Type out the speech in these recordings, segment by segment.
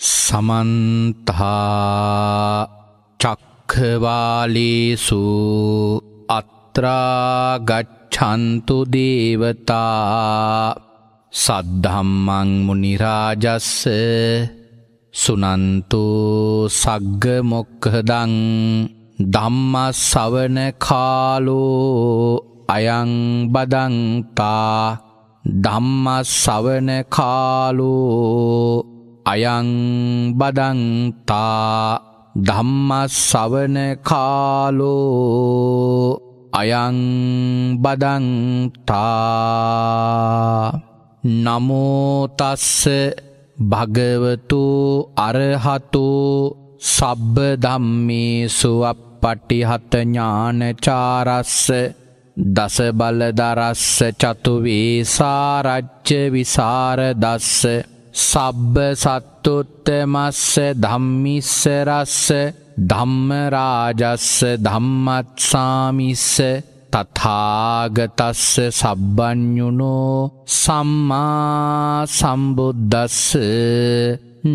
සමන්තා චක්කවාලේසු අත්‍රාගච්ඡන්තු දේවතා සද්ධම්මං මුනිරාජස්ස සුනන්තු සග්ග මොක්හදං ධම්ම සවන කාලෝ අයං බදන්තා ධම්ම සවන කාලෝ අයං බදන්තා ධම්මස්සවන කාලෝ අයං බදන්තා නමෝතස්ස භගවතු අරහතු සබ්බ ධම්මේසු අපපටිහත ඥානචාරස්ස දස බලදරස්ස චතු වේසාරච්ච විසාරදස්ස සබ්බ සත්තුත්තමස්ස ධම්මිස්සරස්ස ධම්මරාජස්ස ධම්මත්සාමිස්ස තථාගතස්ස සබ්බඥුනෝ සම්මා සම්බුද්දස්ස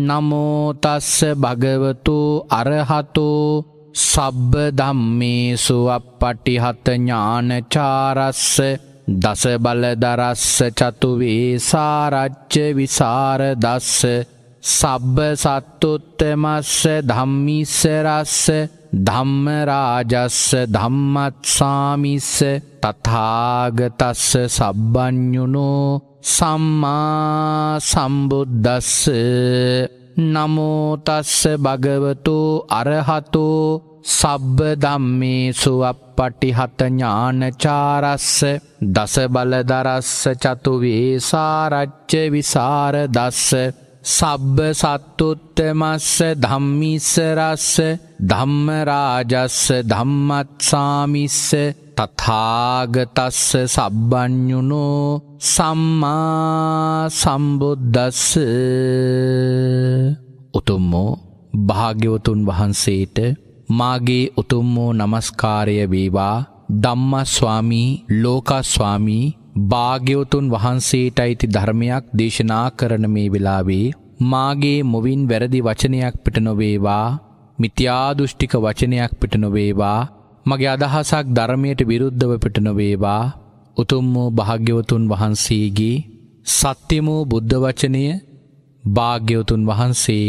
නමෝතස්ස භගවතු අරහතු සබ්බ ධම්මේසු අපපටිහත ඥානචාරස්ස දස බලදරස්ස චතු වේසාරච්ච විසාර දස්ස සබ්බ සත්තුත්තමස්ස ධම්මිස්සරස්ස ධම්මරාජස්ස ධම්මත්සාමිස්ස තථාගතස්ස සබ්බඤුනෝ සම්මා සම්බුද්දස්ස නමෝ තස්ස භගවතු අරහතෝ සබ්බ ධම්මේසු අපපටිහත ඥානචාරස්ස දස බලදරස්ස චතු වේසාරච්ච විසර දස්ස සබ්බ සත්තුත්තමස්ස ධම්මිස්සරස්ස ධම්ම රාජස්ස ධම්මත්සාමිස්ස තථාගතස්ස සබ්බඤුනෝ සම්මා සම්බුද්දස්ස උතුම්මෝ භාග්‍යවතුන් වහන්සේට මාගේ උතුම් වූ নমස්කාරය වේවා ධම්මස්වාමී ලෝකස්වාමී භාග්‍යවතුන් වහන්සේටයි ධර්මයක් දේශනා කරන මේ වෙලාවේ මාගේ මොවින් වැරදි වචනයක් පිට නොවේවා මිත්‍යා දෘෂ්ටික වචනයක් පිට නොවේවා මගේ අදහසක් ධර්මයට විරුද්ධව පිට නොවේවා උතුම් වූ භාග්‍යවතුන් වහන්සේගේ සත්‍යම වූ බුද්ධ වචනය භාග්‍යවතුන් වහන්සේ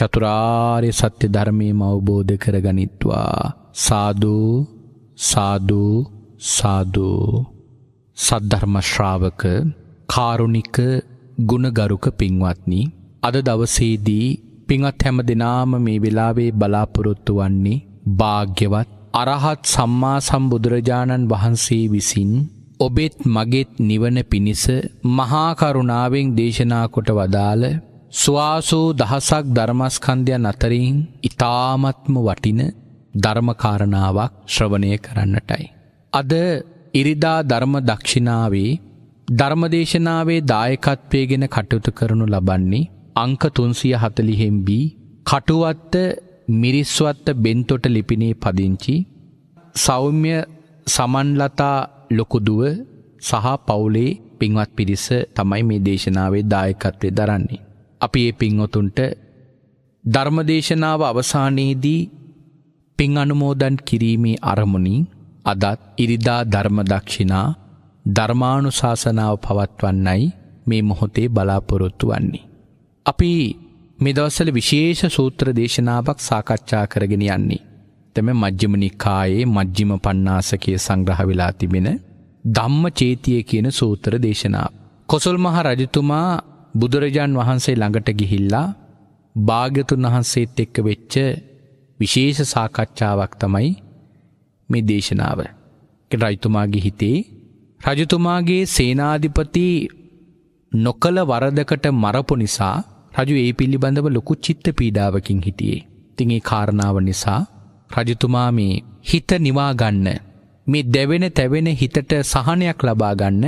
චතුරාර්ය සත්‍ය ධර්මයම අවබෝධ කරගනිත්වා සාදු සාදු සාදු සද්ධර්මශ්‍රාවක කාරුණික ගුණගරුක පින්වත්නි අද දවසේදී පිංවත් හැම දෙනාම මේ වෙලාවේ බලාපොරොත්තු වන්නේ භාග්‍යවත් අරහත් සම්මා සම්බුදුරජාණන් වහන්සේ විසින් ඔබෙත් මගෙත් නිවන පිණිස මහාකරුණාවෙන් දේශනා කොට වදාළ ස්වාසෝ දහසක් ධර්මස්කන්ධයන් අතරින් ඊ타මත්ම වටින ධර්මකාරණාවක් ශ්‍රවණය කරන්නටයි. අද ඉරිදා ධර්ම දක්ෂිනාවේ ධර්මදේශනාවේ දායකත්වයේගෙන කටයුතු කරනු ලබන්නේ අංක 340න් B කටුවත්ත මිරිස්වත්ත බෙන්තොට ලිපිනේ පදිංචි සෞම්‍ය සමන්ලතා ලොකුදුව සහ පවුලේ පින්වත් පිරිස තමයි මේ දේශනාවේ දායකත්වයේ දරන්නේ. අපි ඒ පින්වතුන්ට ධර්මදේශනාව අවසානයේදී පින් අනුමෝදන් කිරීමේ අරමුණින් අදත් ඉරිදා ධර්මදක්ෂිනා ධර්මානුශාසනාව පවත්වන්නයි මේ මොහොතේ බලාපොරොත්තු වන්නේ. අපි මෙදවස්සල විශේෂ සූත්‍ර දේශනාවක් සාකච්ඡා කරගෙන යන්නේ. තම මජ්්‍යමනිකායේ මජ්ජිම පන්නාසකය සංග්‍රහ වෙලා තිබෙන ධම්ම චේතිය කියන සූත්‍ර දේශනාව. කොසල් මහ රජතුමා බුදුරජාන් වහන්සේ ළඟට ගිහිල්ලා භාග්‍යතුන් වහන්සේත් එක්ක වෙච්ච විශේෂ සාකච්ඡාවක් තමයි මේ දේශනාව. රයිතුමාගේ හිතේ රජතුමාගේ සේනාධිපති නොකළ වරදකට මරපු නිසා රජු ඒ පිළිබඳව ලොකු චිත්ත පීඩාවකින් හිටියේ. ඉතින් ඒ කාරණාව නිසා රජතුමා මේ හිත නිවා ගන්න මේ දැවෙන තැවෙන හිතට සහනයක් ලබා ගන්න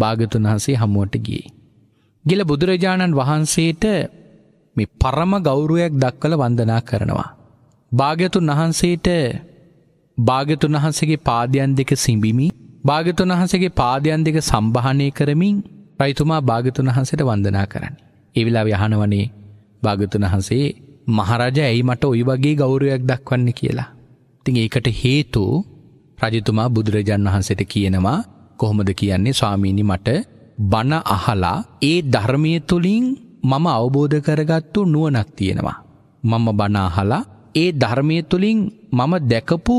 භාගතුන් වහන්සේ හමුවට ගියේ. ගිල බුදුරජාණන් වහන්සේට මේ පරම ගෞරුවයක් දක්වල වන්දනා කරනවා. භාග්‍යතුන් වහන්සේට භාගතුන් වහන්සගේ පාදයන් දෙක සිඹිමි භාගතුන් වහන්සගේ පාදයන් දෙක සම්භානය කරමින් රයිතුමා භාගතුන් වහන්සට වන්දනා කරන්න. එවිලා යහනවනේ භාගතුන් වහන්සේ මහරජ ඇයි මට ඔයි වගේ ගෞරුවයක් දක්වන්න කියලා. තින් ඒකට හේතු රජතුමා බුදුරජාන් වහන්සට කියනවා කොහොමද කියන්නේ ස්වාමීණි මට බණ අහලා ඒ ධර්මය තුළින් මම අවබෝධ කරගත්තු නුවනක් තියෙනවා. මම බනාහලා ඒ ධර්මය තුළින් මම දැකපු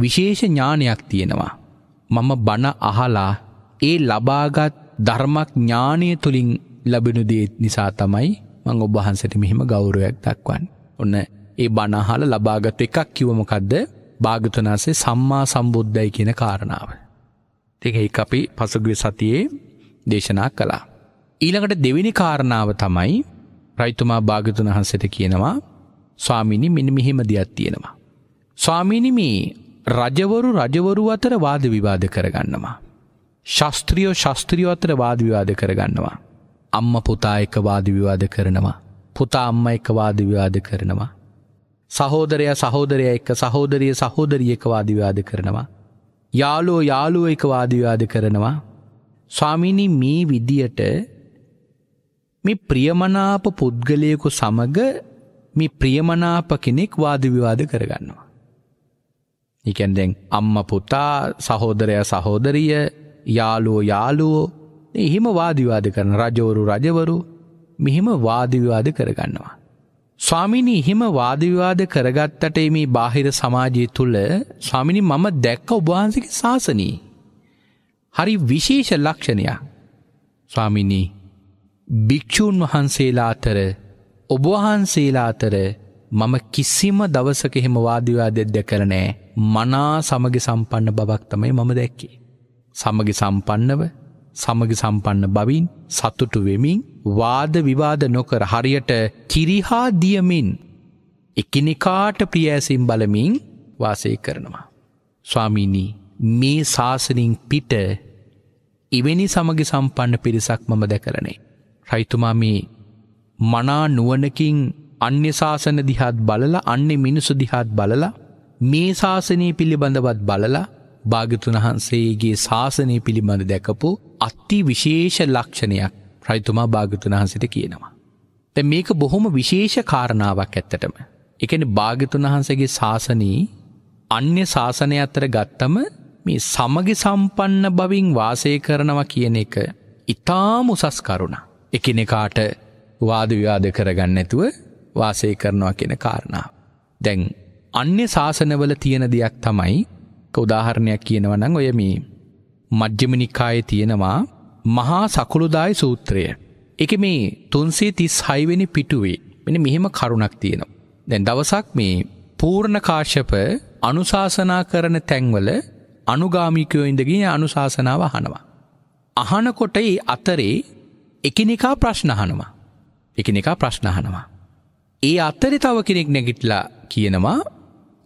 විශේෂ ඥානයක් තියෙනවා. මම බණ අහලා ඒ ලබාගත් ධර්මක් ඥානය තුළින් ලැබෙනු දේත් නිසා තමයි මං ඔබහන්සට මෙහෙම ගෞරුවයක් දක්වන්. ඔන්න ඒ බනහල ලබාගත එකක් කිවමකක්ද භාගතනාසේ සම්මා සම්බුද්ධයි කියන කාරණාව. තික අපි පසුගිය සතියේ දේශනා කළා. ඊළඟට දෙවිනි කාරණාව තමයි රයිතුමා භාගතුන් වහන්සට කියනවා ස්වාමිනි මෙනි මෙහෙම දෙයක් තියෙනවා. ස්වාමිනිම රජවරු රජවරු අතර වාද විවාද කරගන්නවා. ශස්ත්‍රියෝ ශස්ත්‍රියෝ අතර වාද විවාද කරගන්නවා. අම්ම පුතා එක වාද විවාද කරනවා. පුතා අම්ම එක වාද විවාද කරනවා. සහෝදරය සහෝදරය එක්ක සහෝදරිය සහෝදරිය එක වාදිවාද කරනවා. යාලෝ යාලුව එක වාදිවාද කරනවා ස්වාමිනි මේ විදියට මේ ප්‍රියමනාප පුද්ගලයෙකු සමග මේ ප්‍රියමනාප කෙනෙක් වාද විවාද කරගන්නවා. ඒකෙන් දැන් අම්මා පුතා සහෝදරයා සහෝදරිය යාළුවෝ යාළුවෝ එහෙම වාද විවාද කරන රජවරු රජවරු මෙහෙම වාද විවාද කරගන්නවා. ස්වාමිනී එහෙම වාද විවාද කරගත්තට මේ බාහිර සමාජය තුල ස්වාමිනී මම දැක්ක ඔබ වහන්සේගේ ශාසනී හරි විශේෂ ලක්ෂණයක් ස්වාමිනී භික්‍ෂූන් වහන්සේලා අතර ඔබවහන්සේලා අතර මම කිසිම දවසක එහෙම වාදවාදයක් දැකරනෑ මනා සමග සම්පන්න බවක් තමයි මම දැක්කේ. සමග සම්පන්නව සමග සම්පන්න බවින් සතුටු වෙමින් වාද විවාද නොකර හරියට කිරිහා දියමින් එකිනෙකාට ප්‍රියෑසිම් බලමින් වාසය කරනවා. ස්වාමීනී මේ ශාසනින් පිට එවැනි සමග සම්පන්න පිරිසක් මම දැකරනේ. රයිතුමා මේ මනා නුවනකින් අන්‍ය ශාසන දිහාත් බලලා අන්න මිනිසු දිහාත් බලලා මේ ශාසනය පිළිබඳවත් බලලා භාගතුන් වහන්සේගේ ශාසනය පිළිබඳ දැකපු අත්ති විශේෂ ලක්ෂණයක් ප්‍රයිතුමා භාගතුන් වහන්සට කියනවා. තැ මේක බොහොම විශේෂ කාරණාවක් ඇත්තටම. එකන භාගතුන් වහන්සගේ ශාසනී අන්‍ය ශාසනය අත්තර ගත්තම මේ සමගි සම්පන්න බවින් වාසය කරනවා කියන එක ඉතාම උසස් කරුණ. එකිනෙකාට වාදවිවාද කරගන්න ඇතුව වාසය කරනවා කියෙන කාරණාව. දැන් අන්‍ය ශාසනවල තියෙන දෙයක් තමයි උදාහරණයක් කියනවනං ඔය මේ මජ්්‍යමනිකාය තියෙනවා මහා සකුළුදායි සූත්‍රය. එක මේ තුන්සේ තිස් හයිවෙනි පිටුවේ මෙන මෙහෙම කරුණක් තියෙනවා. දැන් දවසක් මේ පූර්ණකාශප අනුශාසනා කරන තැන්වල අනුගාමිකයෝ ඉඳගෙන අනුශාසනාව අහනවා. අහනකොට ඒ අතරේ එකිනෙකා ප්‍රශ්න අහනවා. එකිනෙකා ප්‍රශ්න අහනවා. ඒ අතරේ තව කෙනෙක් නැගිටලා කියනවා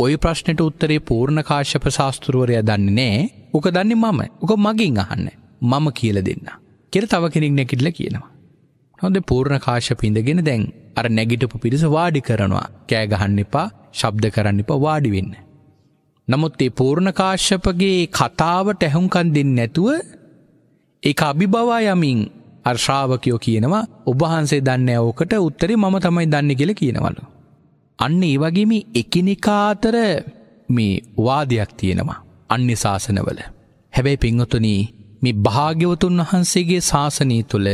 ඔය ප්‍රශ්නට උත්තරේ පූර්ණ කාශ්‍යප ශාස්ත්‍රවරයා දන්නේ නැහැ. උක දන්නේ මම. උක මගෙන් අහන්න. මම කියලා දෙන්න. කියලා තව කෙනෙක් නැගිටලා කියනවා. හොඳ පූර්ණ කාශ්‍යප ඉඳගෙන දැන් අර නැගිටපු පිරිස වාඩි කරනවා. කෑ ගහන්න එපා, ශබ්ද කරන්න එපා වාඩි වෙන්න. නමුත් ඒ පූර්ණකාශ්‍යපගේ කතාවට ඇහුම්කන් දෙන්න නැතුව ඒ අභිබවා යමින් අර්ශාවකයෝ කියනවා ඔබහන්සේ දන්න ඕකට උත්තරි මම තමයි දන්න කියල කියනවලු. අන්න ඒ වගේම එකනිකාතර මේ වාදයක් තියෙනවා අන්‍ය ශාසනවල. හැබැයි පිංහතුනී මේ භාග්‍යවතුන් වහන්සේගේ ශාසනී තුළ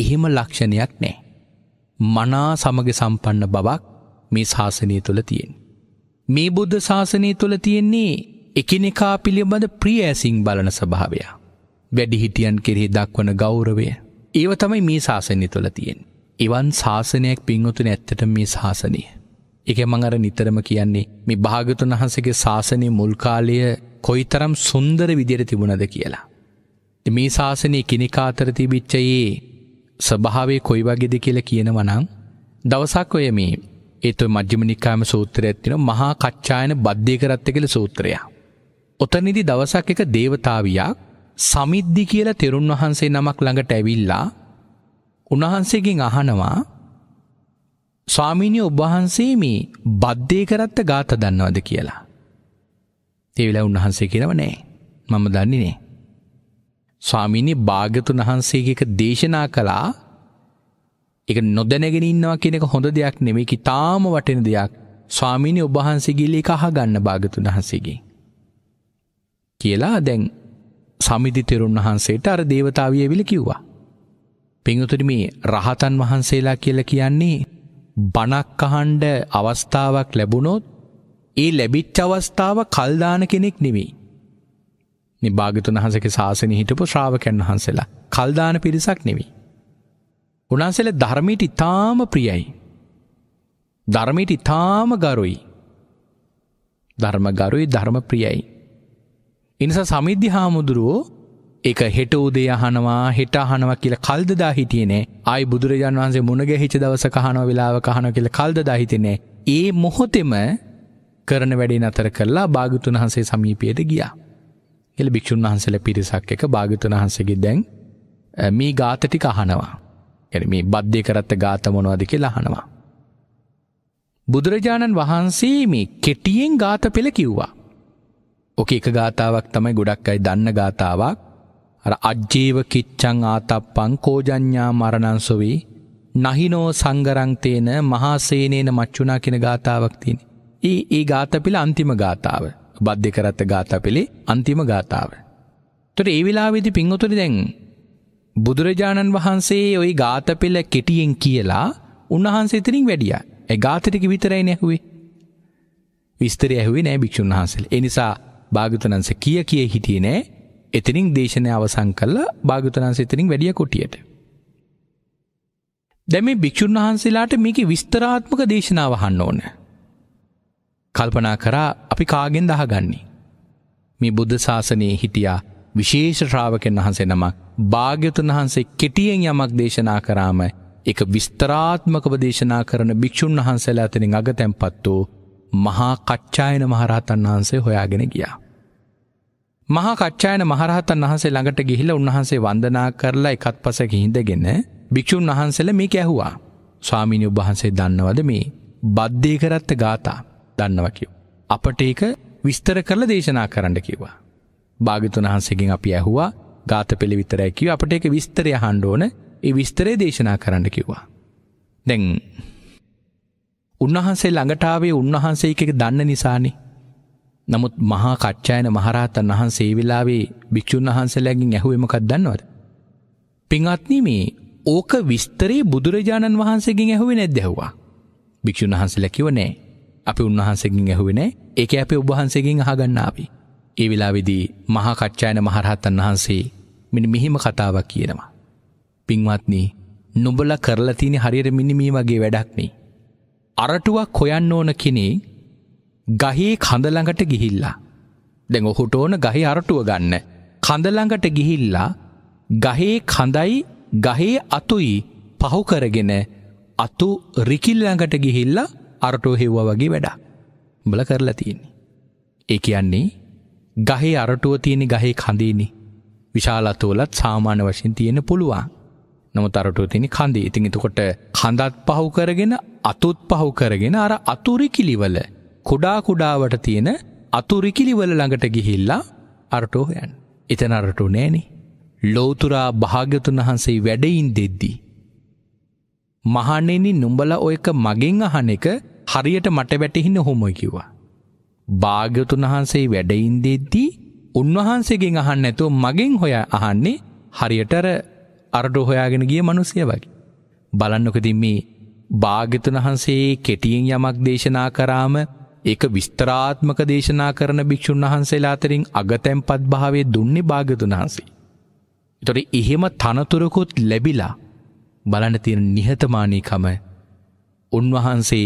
එහෙම ලක්ෂණයක් නෑ. මනා සමග සම්පන්න බවක් මේ ශාසනය තුළ තියෙන්. මේ බුද්ධ ශාසනය තුළ තියෙන්නේ එකිනෙකා පිළිබඳ ප්‍රියඇසිං බලන ස්භාවය. වැඩිහිටියන් කෙරෙහි දක්වන ගෞරවය. ඒව තමයි මේ ශාසනය තුළ තියෙන්. එවන් ශාසනයක් පින්වතුන ඇත්තට මේ ශාසනය. එක මඟර නිතරම කියන්නේ මේ භාගතුන් වහන්සගේ ශාසනය මුල්කාලය කොයි තරම් සුන්දර විදිර තිබුණද කියලා. මේ ශාසනය කෙනෙකාතර තිබිච්චයේ ස්භාවේ කොයි වගෙද කියලා කියනවනං දවසක් ඔය මේ ඒත මජ්්‍යම නිකාම සූත්‍රයක් තින මහා කච්ඡායන බද්ධය කරත්ත කළ සූත්‍රයා. ඔතනිදි දවසක් එක දේවතාවයක් සමිද්ධි කියලා තෙරුන් වහන්සේ නමක් ළඟට ඇවිල්ලා උන්වහන්සේගෙන් අහනවා ස්වාමීනය ඔබහන්සේ මේ බද්ධය කරත්ත ගාත දන්නවද කියලා. තෙවෙලා උන්වහන්සේ කියලව නෑ මම දන්නේ නෑ. ස්වාමීනි භාගතුන් වහන්සේගේක දේශනා කලා එක නොදැනගෙන ඉන්නවා කෙනෙක හොඳ දෙයක් නෙමේ කි තාම වටෙන දෙයක් ස්වාමීනි ඔබහන්සේගිල එක අහගන්න භාගතුන් වහන්සේගේ. කියලා දැන් සමිදි තෙරුන් වහන්සේට අර දේවතාවියවිල කිව්වා. පිංහතුරි මේ රහතන් වහන්සේලා කියල කියන්නේ බණක් අහන්ඩ අවස්ථාවක් ලැබුණොත් ඒ ලැබිච්ච අවස්ථාව කල්දාන කෙනෙක් නෙවෙයි. නිභාගතුන් වහසක ශාසනය හිටපු ශ්‍රාවකයන් වහන්සේලා කල්දාන පිරිසක් නෙවෙයි. උනාන්සල ධර්මීට ඉතාම ප්‍රියයි. ධර්මීට ඉතාම ගරුයි. ධර්ම ගරුයි ධර්ම ප්‍රියයි. ඉනිසා සමිද්ධි හාමුදුරුවෝ එක හෙට උදේ අහනවා හෙට අහනවා කියල කල්දදා හිටියනේ අයි බුදුරජාන් වහන්සේ මුණග හිච දවස කහනව වෙලාව කහන කියල කල්දදා හිතනේ ඒ මොහොතෙම කරන වැඩේ අතර කරලා භාගතුන් වහන්සේ සමීපයට ගියා. එල භික්‍ෂූන් වහන්සල පිරිසක් එක භාගතුන් වහන්සගේ දැන් මේ ගාතටි කහනවා. يعني මේ බද්ධය කරත්ත ගාත මොනවද කියලා අහනවා. බුදුරජාණන් වහන්සේ මේ කෙටියෙන් ගාත පෙළ කිව්වා. ඕක එක ගාතාවක් තමයි ගොඩක් අය දන්න ගාතාවක්. අර අජ්ජීව කිච්ඡං ආතප්පං කෝජඤ්ඤා මරණංසොවි නහිනෝ සංගරංතේන මහාසේනේන මච්චුණා කියන ගාතාවක් තියෙනවා. ඒ ඒ ගාතපිල අන්තිම ගාතාව. බද්දේ කරත්ත ගාතපිලේ අන්තිම ගාතාව. ඒතර ඒ විලාවේදී පින්වතුනි දැන් බුදුරජාණන් වහන්සේ ওই ගාත පෙළ කෙටියෙන් කියලා උන්වහන්සේ ඉතින් වැඩියා. ඒ ගාත ටික විතරයි නැහුවේ. විස්තරය ඇහුවේ නෑ භික්ෂුන් වහන්සේලා. ඒ නිසා භාග්‍යවතුන්ස කිය කිය හිටියේ නෑ. එතනින් දේශනය අවසන් කළා භාග්‍යවතුන්ස ඉතින් වැඩිය කොටියට. දැම භික්‍ෂූන් වහන්සේලාට මේක විස්තරාත්මක දේශනාව හන්න ඕන. කල්පනා කරා අපි කාගෙන් දහගන්නේ. මේ බුද්ධ ශාසනයේ හිටියා විශේෂශ්‍රාවකෙන් වහන්සේ නමක් භාග්‍යතුන් වහන්සේ කෙටියෙන් යමක් දේශනා කරාම එක විස්තරාත්මකව දේශනා කරන භික්‍ෂූන් වහන්සේලා අතනින් අගතැන්පත් වූ මහා කච්ඡායන මහරහතන් වහන්සේ හොයාගෙන ගියා. මහා කච්ඡායන මහරහතන් වහන්සේ ළඟට ගිහිල උන්වහන්සේ වන්දනා කරලා එකත් පසක හිඳගෙන භික්‍ෂූන් වහන්සල මේ ඇහුවා. ස්වාමිනි උබහන්සේ දන්නවද මේ බද්ධය කරත්ත ගාථා දන්නවකිව. අපට ඒක විස්තර කරල දේශනා කරන්න කිවා. භාගතුන් වහන්සේගෙන් අපි ඇහුවා ගාත පෙළ විතරයි කිව්වා අපිට ඒක විස්තරය අහන්න ඕන ඒ විස්තරය දේශනා කරන්න කිව්වා දැන් උන්වහන්සේ ළඟට ආවේ උන්වහන්සේ එක දන්න නිසානේ නමුත් මහා කච්චායන මහරහතන් වහන්සේ ඒ වෙලාවේ භික්ෂුන් වහන්සේලාගෙන් ඇහුවේ මොකක්ද දන්නවද පින්වත්නි මේ ඕක විස්තරේ බුදුරජාණන් වහන්සේගෙන් ඇහුවේ නැද්ද ඇහුවා භික්ෂුන් වහන්සේලා කිව්ව නෑ අපි උන්වහන්සේගෙන් ඇහුවේ නෑ ඒක අපි ඔබ වහන්සේගෙන් අහගන්න ආවේ ඒ වෙලාවෙදී මහා කච්චායන මහරහතන් වහන්සේ මෙන්න මෙහිම කතාවක් කියනවා. පින්වත්නි, නුඹලා කරලා තියෙන හරියට මෙන්න මේ වගේ වැඩක් නේ. අරටුවක් හොයන්න ඕන කෙනේ ගහේ කඳ ළඟට ගිහිල්ලා. දැන් ඔහුට ඕන ගහේ අරටුව ගන්න. කඳ ළඟට ගිහිල්ලා ගහේ කඳයි ගහේ අතුයි පහු කරගෙන අතු රිකිල් ළඟට ගිහිල්ලා අරටුව හෙව්වා වගේ වැඩක්. උඹලා කරලා තියෙන්නේ. ඒ කියන්නේ ගහේ අරටුව තියෙන ගහේ කඳීනි විශාලතෝලත් සාමාන්‍ය වශයෙන් තියෙන පුළුවන් නොම තරටුව තිනි කන්දී ඉතින් එතකොට කඳත් පහු කරගෙන අතුත් පහු කරගෙන අර අතුරිකිලිවල කුඩා කුඩාවට තියෙන අතුරිකිලිවල ළඟට ගිහිල්ලා අරටෝ යන් එතන අරටු නෑනේ ලෝතුරා භාග්‍යතුන් වහන්සේ වැඩයින් දෙද්දී මහණෙනි නුඹලා ඔයක මගෙන් අහන එක හරියට මට වැටහින්න හොමයි කිව්වා භාග්‍යතුන් වහන්සේ වැඩඉන්දෙද්දී උන්වහන්සේගෙන් අහන්න නැතුව මගෙන් හොය අහන්නේ හරියට අර අරඩෝ හොයාගෙන ගිය මිනිස්සය වගේ. බලන්නකදී මේ භාග්‍යතුන් වහන්සේ කෙටියෙන් යමක් දේශනා කරාම ඒක විස්තරාත්මක දේශනා කරන භික්‍ෂුන් වහන්සේලා අතරින් අගතැන්පත් භාවය දුන්නේ භාගතුන් වහන්සේ. එතොට එහෙම තනතුරකුත් ලැබිලා බලන්න තියෙන නිහතමානීකම උන්වහන්සේ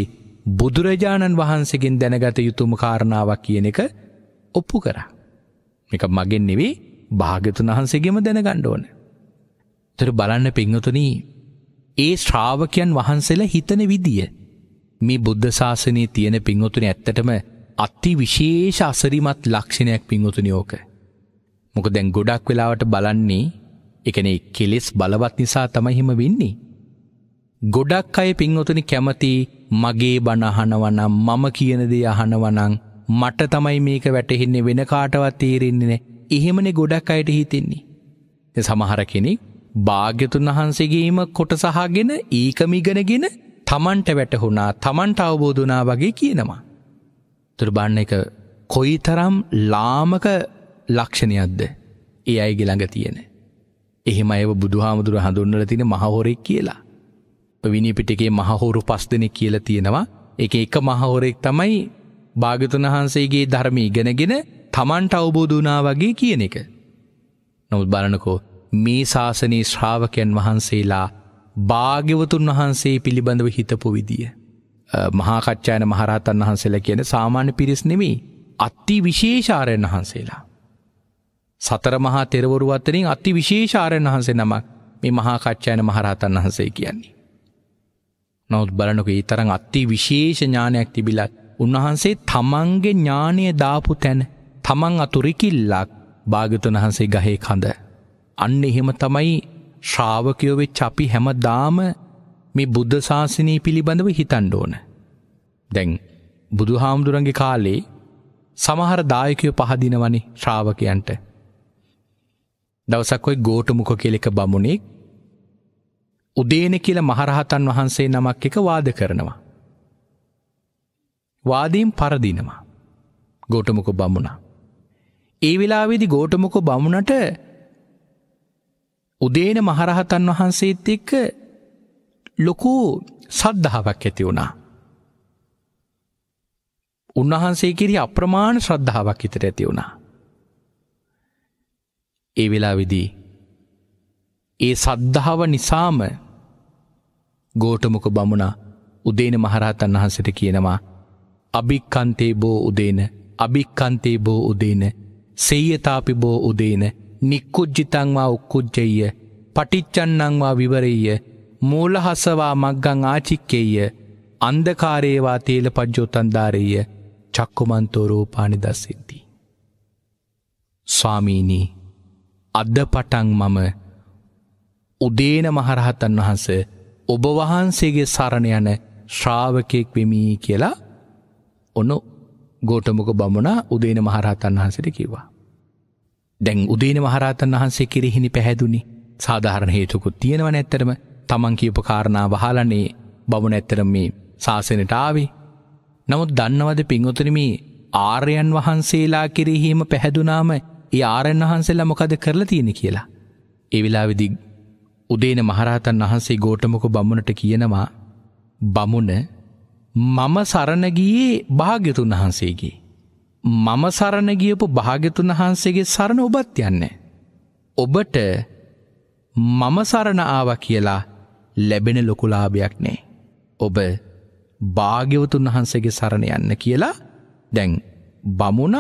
බුදුරජාණන් වහන්සේගෙන් දැනගත යුතුම කාරණාවක් කියන එක ඔප්පු කරා. මේක මගෙන් නෙවෙයි භාග්‍යතුන් වහන්සේගෙම දැනගන්න ඕන. ඒතර බලන්න පින්වතුනි ඒ ශ්‍රාවකයන් වහන්සේලා හිතන විදිය මේ බුද්ධ ශාසනයේ තියෙන පින්වතුනි ඇත්තටම අති විශේෂ අසරිමත් ලක්ෂණයක් පින්වතුනි ඕක. මොකද දැන් ගොඩක් වෙලාවට බලන්නේ ඒ කියන්නේ කෙලෙස් බලවත් නිසා තමයි හිම වෙන්නේ. ගොඩක් අය පින්වතුනි කැමති මගේ බණ අහනවනම් මම කියන දේ අහනවනම් මට තමයි මේක වැටහෙන්නේ වෙන කාටවත් තේරෙන්නේ නැහැ. එහෙමනේ ගොඩක් අයට හිතෙන්නේ. සමහර කෙනෙක් භාග්‍යතුන් වහන්සේගේම කොට සහගෙන ඒකම ඉගෙනගෙන තමන්ට වැටහුණා තමන්ට අවබෝධ වුණා වගේ කියනවා. තුරු බන්න එක කොයිතරම් ලාමක ලක්ෂණයක්ද ඒ අයගේ ළඟ තියෙන. එහෙම අයව බුදුහාමුදුර හඳුන්වලා තියෙන මහහොරෙක් කියලා. විනි පිටකේ මහහෝරු පස් දෙනෙක් කියලා තියෙනවා. ඒක එක මහහෝරෙක් තමයි භාගතුන් වහන්සේගේ ධර්ම ඉගෙනගෙන තමන්ට අවබෝධ වුණා වගේ කියන එක. නමුත් බලනකෝ මේ ශාසනයේ ශ්‍රාවකයන් වහන්සේලා භාග්‍යවතුන් වහන්සේ පිළිබඳව හිතපු විදිය. මහා කච්චායන මහරහතන් වහන්සේලා කියන සාමාන්‍ය පිරිස් නෙමෙයි. අති විශේෂාරයන් වහන්සේලා. සතර මහා තෙරවරු අතරින් අති විශේෂාරයන් වහන්සේ නමක් මේ මහා කච්චායන මහරහතන් වහන්සේ කියන්නේ. නොත් බලනක ඒ තරන් අත්ති විශේෂ ඥානයක් තිබිලත් උන්වහන්සේ තමන්ගේ ඥානය දාපු තැන තමන් අතුරිකිල්ලක් භාගතුන් වහන්සේ ගහේ කඳ. අන්න එහෙම තමයි ශ්‍රාවකයෝවෙ චපි හැම දාම මේ බුද්ධශාසනී පිළිබඳව හිතන්ඩ ඕන. දැන් බුදු හාමුදුරන්ගේ කාලේ සමහර දායකය පහදිනවනි ශ්‍රාවකයන්ට. දවසක්ොයි ගෝටමුක කෙලෙක බමුණෙක් උදේන කියල මහරහතන් වහන්සේ නමක් එක වාද කරනවා. වාදීම් පරදිනවා. ගෝටමකො බමුණ. ඒ වෙලාවේදි ගෝටමකො බමුණට උදේන මහරහතන් වහන්සේත් එක්ක ලොකු සද්ධාවක් ඇති වුණා. උන්වහන්සේ කිරි අප්‍රමාණ ශ්‍රද්ධාවක් හිතට ඇති වුණා. ඒ වෙලා විදී ඒ සද්ධාව නිසාම ගෝටමක බමුණ උදේන මහරහතන් වහන්සට කියනවා අභික්කන්තේ බෝ උදේන අභික්කන්තේ බෝ උදේන සෙයතාපි බෝ උදේන නික්කුජ්ජිතංවා උක්කුජ්ජෙය පටිච්චන්නංවා විවරෙය මූලහසවා මක්ගං ආචික්කෙය අන්දකාරේවා තේල පජ්ජෝතන්ධාරෙය චක්කුමන්තෝරෝ පානිදස්සෙද්දී. ස්වාමීනී අද්ද පටන් මම උදේන මහරහතන් වහන්ස ඔබ වහන්සේගේ සරණ යන ශ්‍රාවකයෙක් වෙමී කියලා ඔන්න ගෝටමක බමුණ උදේන මහරහතන් වහන්සට කිවා. දැන් උදේන මහරහතන් වහන්සේ කිරෙහිනි පැහැදුනි සාධාරණ හේතුකුත් තියෙනවන ඇත්තරම තමන් කියපකාරණා වහලනේ බමුණ ඇත්තරම මේ ශාසනටාවේ නමුත් දන්නවද පිංගොතනම ආර්යන් වහන්සේලා කිරෙහීම පැහැදුනාම ඒ ආරයන් වහන්සේලා මොකද කරලා තියෙන කියලා. ඒ වෙලාවෙදි උදේන මහරහතන් වහන්සේ ගෝටමක බමුණට කියනවා බමුණ මම සරණගියේ භාග්‍යතුන් වහන්සේගේ. මම සරණගියපු භාග්‍යතුන් වහන්සේගේ සරණ ඔබත් යන්න. ඔබට මම සරණ ආව කියලා ලැබෙන ලොකුලාභයක් නේ. ඔබ භාග්‍යවතුන් වහන්සේගේ සරණ යන්න කියලා දැන් බමුණ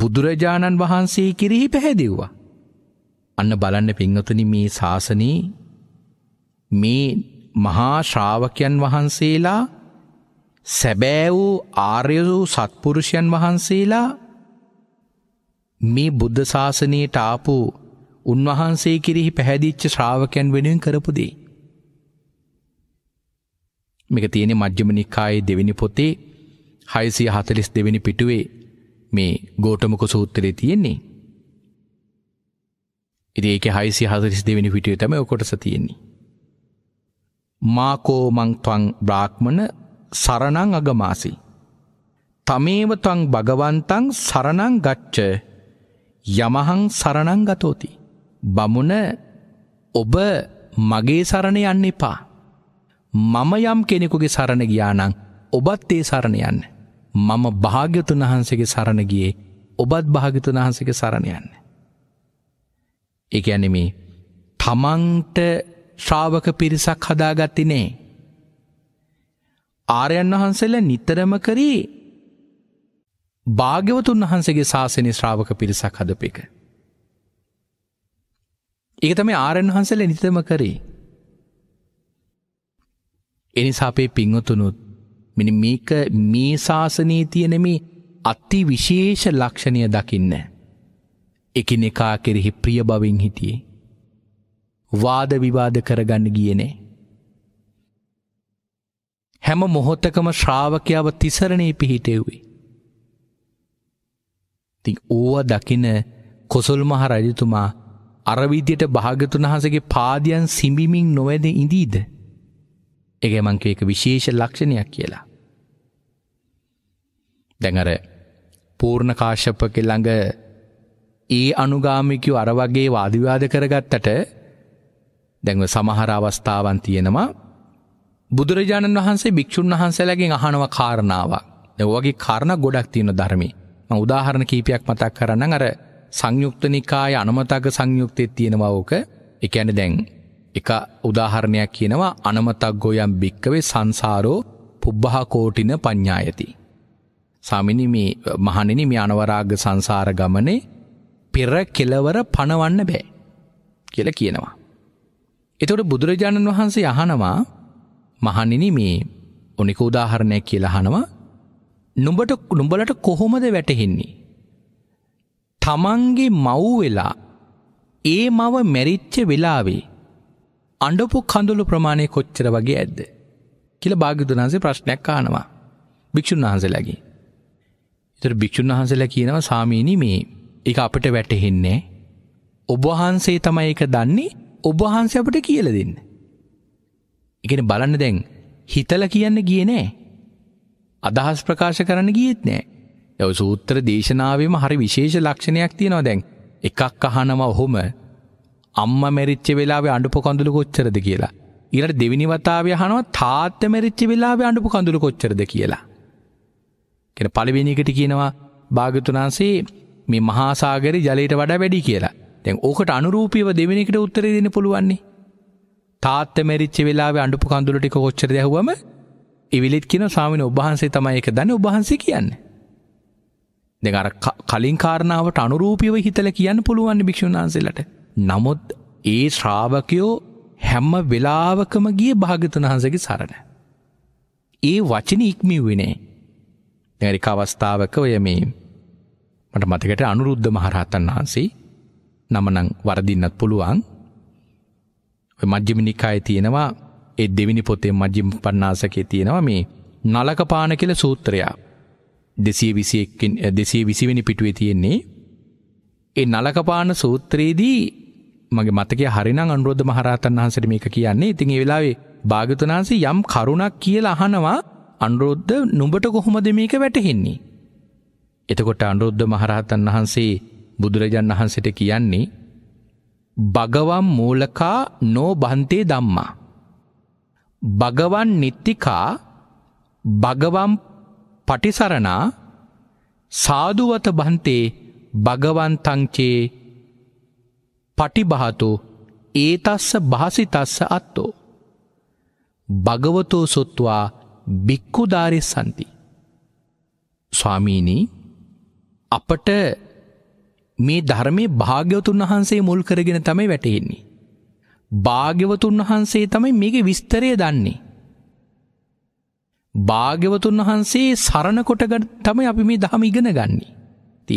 බුදුරජාණන් වහන්සේ කිරිහි පැහැදිව්වා. අන්න බලන්න පිංහතුනි මේ ශාසනයේ මේ මහා ශ්‍රාවකයන් වහන්සේලා සැබෑ වූ ආර්ය වූ සත්පුරුෂයන් වහන්සේලා මේ බුද්ධ ශාසනයට ආපු උන්වහන්සේ කිරෙහි පැහැදිච්ච ශ්‍රාවකයන් වෙනුවෙන් කරපු දේ. මේක තියෙන මජ්ජිම නිකායේ දෙවෙනි පොතේ 642 වෙනි පිටුවේ මේ ගෝඨමක සූත්‍රයේ තියෙන්නේ. ඉදඒක හයිසි හදරිස් දෙවෙනි විටිය තම කොටස තියෙන්නේ. මාකෝමංත්වං බ්‍රාක්්මණ සරණං අගමාසි. තමේවතං භගවන්තං සරණං ගච්ච යමහං සරණං ගතෝති. බමුණ ඔබ මගේ සරණ යන්න එපා. මම යම් කෙනෙකුගේ සරණ ගියානං ඔබත් ඒ සරණ යන්න. මම භාග්‍යතුන් වහන්සේගේ සරණ ගියේ ඔබත් භාගිතුන් වහන්සේගේ සරණ යන්න. එකඇන මේ තමන්ට ශ්‍රාවක පිරිසක් හදාගත්තිනේ. ආරයන් වහන්සේල නිතරම කරී භාග්‍යවතුන් වහන්සේගේ ශාසනය ශ්‍රාවක පිරිසක් හදපික. ඒක තමයි ආරයන් වහන්සේල නිතරම කරී. එනිසාපේ පිංවතුනුත් මෙනි මේක මේ ශාසනී තියනෙමි අත්ති විශේෂ ලක්ෂණය දකින්න. එකිනෙකා කෙරෙහි ප්‍රිය බවින් හිටියේ. වාද විවාද කරගන්න ගියනේ. හැම මොහොත්තකම ශ්‍රාවකයාව තිසරණය පිහිටෙව්වේ. ති ඕව දකින කොසොල්මහ රජතුමා අරවිදියට භාගතුන් වහසගේ පාදියන් සිඹිමින් නොවැද ඉඳීද. එගමංකවේක විශේෂ ලක්ෂණයක් කියලා. දැඟර පූර්ණකාශපක ළඟ ඒ අනුගාමිකයෝ අර වගේ වාදිවාද කරගත්තට දැන්ව සමහර අවස්ථාවන් තියෙනවා බුදුරජාණන් වහන්සේ භික්ෂුන් වහන්සේලාගෙන් අහනව කාරණාවක්. දැන් වගේ කාරණා ගොඩක් තියෙන ධර්මයේ. මම උදාහරණ කීපයක් මතක් කරන්නම් අර සංයුක්ත නිකාය අනමතක සංයුක්තයේ තියෙනවා ඕක. ඒ කියන්නේ දැන් එක උදාහරණයක් කියනවා අනමතග්ගෝ යම් භික්කවේ සංසාරෝ පුබ්බහ කෝටින පඤ්ඤායති. සාමිනි මේ මහණෙනි මේ අනවරාග සංසාර ගමනේ පෙර කෙලවර පණවන්න බෑ කියල කියනවා. එතොට බුදුරජාණන් වහන්සේ අහනවා මහනිනි මේ ඔනික උදාහරණයක් කියලහනවා නුඹට නුඹලට කොහොමද වැටහෙන්නේ. තමන්ගේ මව් වෙලා ඒ මව මැරිච්ච වෙලාවේ අඩපු කඳුළු ප්‍රමාණය කොච්චර වගේ ඇද්ද. කියල භාගිතුනාන්සේ ප්‍රශ්නයක් කානවා භික්‍ෂූන් වහන්සේලාගේ. එතර භික්‍ෂූන් වහන්සේලා කියනව සාමීනී මේ එක අපිට වැටහෙන්නේ ඔබවහන්සේ තමයි එක දන්නේ ඔබවහන්ස අපට කියල දෙන්න. එකෙන බලන්න දැන් හිතල කියන්න ගිය නෑ. අදහස් ප්‍රකාශ කරන්න ගියත් නෑ ඇව සූත්‍ර දේශනාවම හරි විශේෂ ලක්ෂණයක් තියෙනවා දැන් එකක් අහනම ඔහොම අම්ම මැරිච්ච වෙලාවේ අඩුපු කඳුළු කොච්චරද කියලා. ඉරට දෙවිනි වතාවය හනවා තාත්ත මැරිච්ච වෙලාවේ අඩුපු කඳුළු කොච්චරද කියලා. කෙන පලවෙනිකට කියනවා භාගතුනාන්සේ මේ මහාසාගරි ජලයට වඩා වැඩි කියලා දැන් ඕකට අනුරූපීව දෙවෙනකට උත්තර දෙන්න පුළුවන්නේ තාත්ත මැරිච්ච වෙලාවේ අඩුපු කඳුල ටික කොච්චර දැහුවම ඉවිලිත් කියන ස්වාමින ඔබහන්සේ තමයි එක දන ඔබහන්සේ කියන්න. දෙ අර කලින් කාරණාවට අනුරූපිව හිතල කියන්න පුළුවන් භික්ෂූන් වහන්සේලට. නමුත් ඒ ශ්‍රාවකයෝ හැම්ම වෙලාවකම ගිය භාගතන් වහන්සගේ සරණ. ඒ වචන ඉක්මිවෙනේ. දැරික අවස්ථාවක ඔය මේ මට මතකට අනුරුද්ධ මහරහතන් වහන්සේ නමනම් වරදින්නත් පුළුවන්. ඔය මජ්ක්‍ධිම නිකායේ තියෙනවා ඒ දෙවෙනි පොතේ මජ්ක්‍ධිම පඤ්ඤාසකේ තියෙනවා මේ නලකපාන කියලා සූත්‍රය. 221 220 වෙනි පිටුවේ තියෙන්නේ ඒ නලකපාන සූත්‍රයේදී මගේ මතකය හරිනම් අනුරුද්ධ මහරහතන් වහන්සේට මේක කියන්නේ. ඉතින් ඒ වෙලාවේ භාග්‍යතුන් වහන්සේ යම් කරුණක් කියලා අහනවා අනුරුද්ධ නුඹට කොහොමද මේක වැටහෙන්නේ? එතකොට අනුරුද්ධ මහරහතන් වහන්සේ බුදුරජාන් වහන්සට කියන්නේ භගවම් මූලකා නෝ බන්තේ දම්මා. භගවන් නිත්තිකා භගවම් පටිසරණා සාධුවත බන්තේ භගවන්තංචේ පටිබහතු ඒතස්ස භාසිතස්ස අත්තෝ. භගවතෝ සොත්වා බික්කුදාරෙ සන්ති. ස්වාමීනී අපට මේ ධර්මය භාග්‍යවතුන් වහන්සේ මුල් කරගෙන තමයි වැටහෙන්නේ. භාග්‍යවතුන් වහන්සේ තමයි මේක විස්තරය දන්නේ. භාග්‍යවතුන් වහන්සේ සරණ කොටග තමයි අපි මේ දහම ඉගෙන ගන්නේ.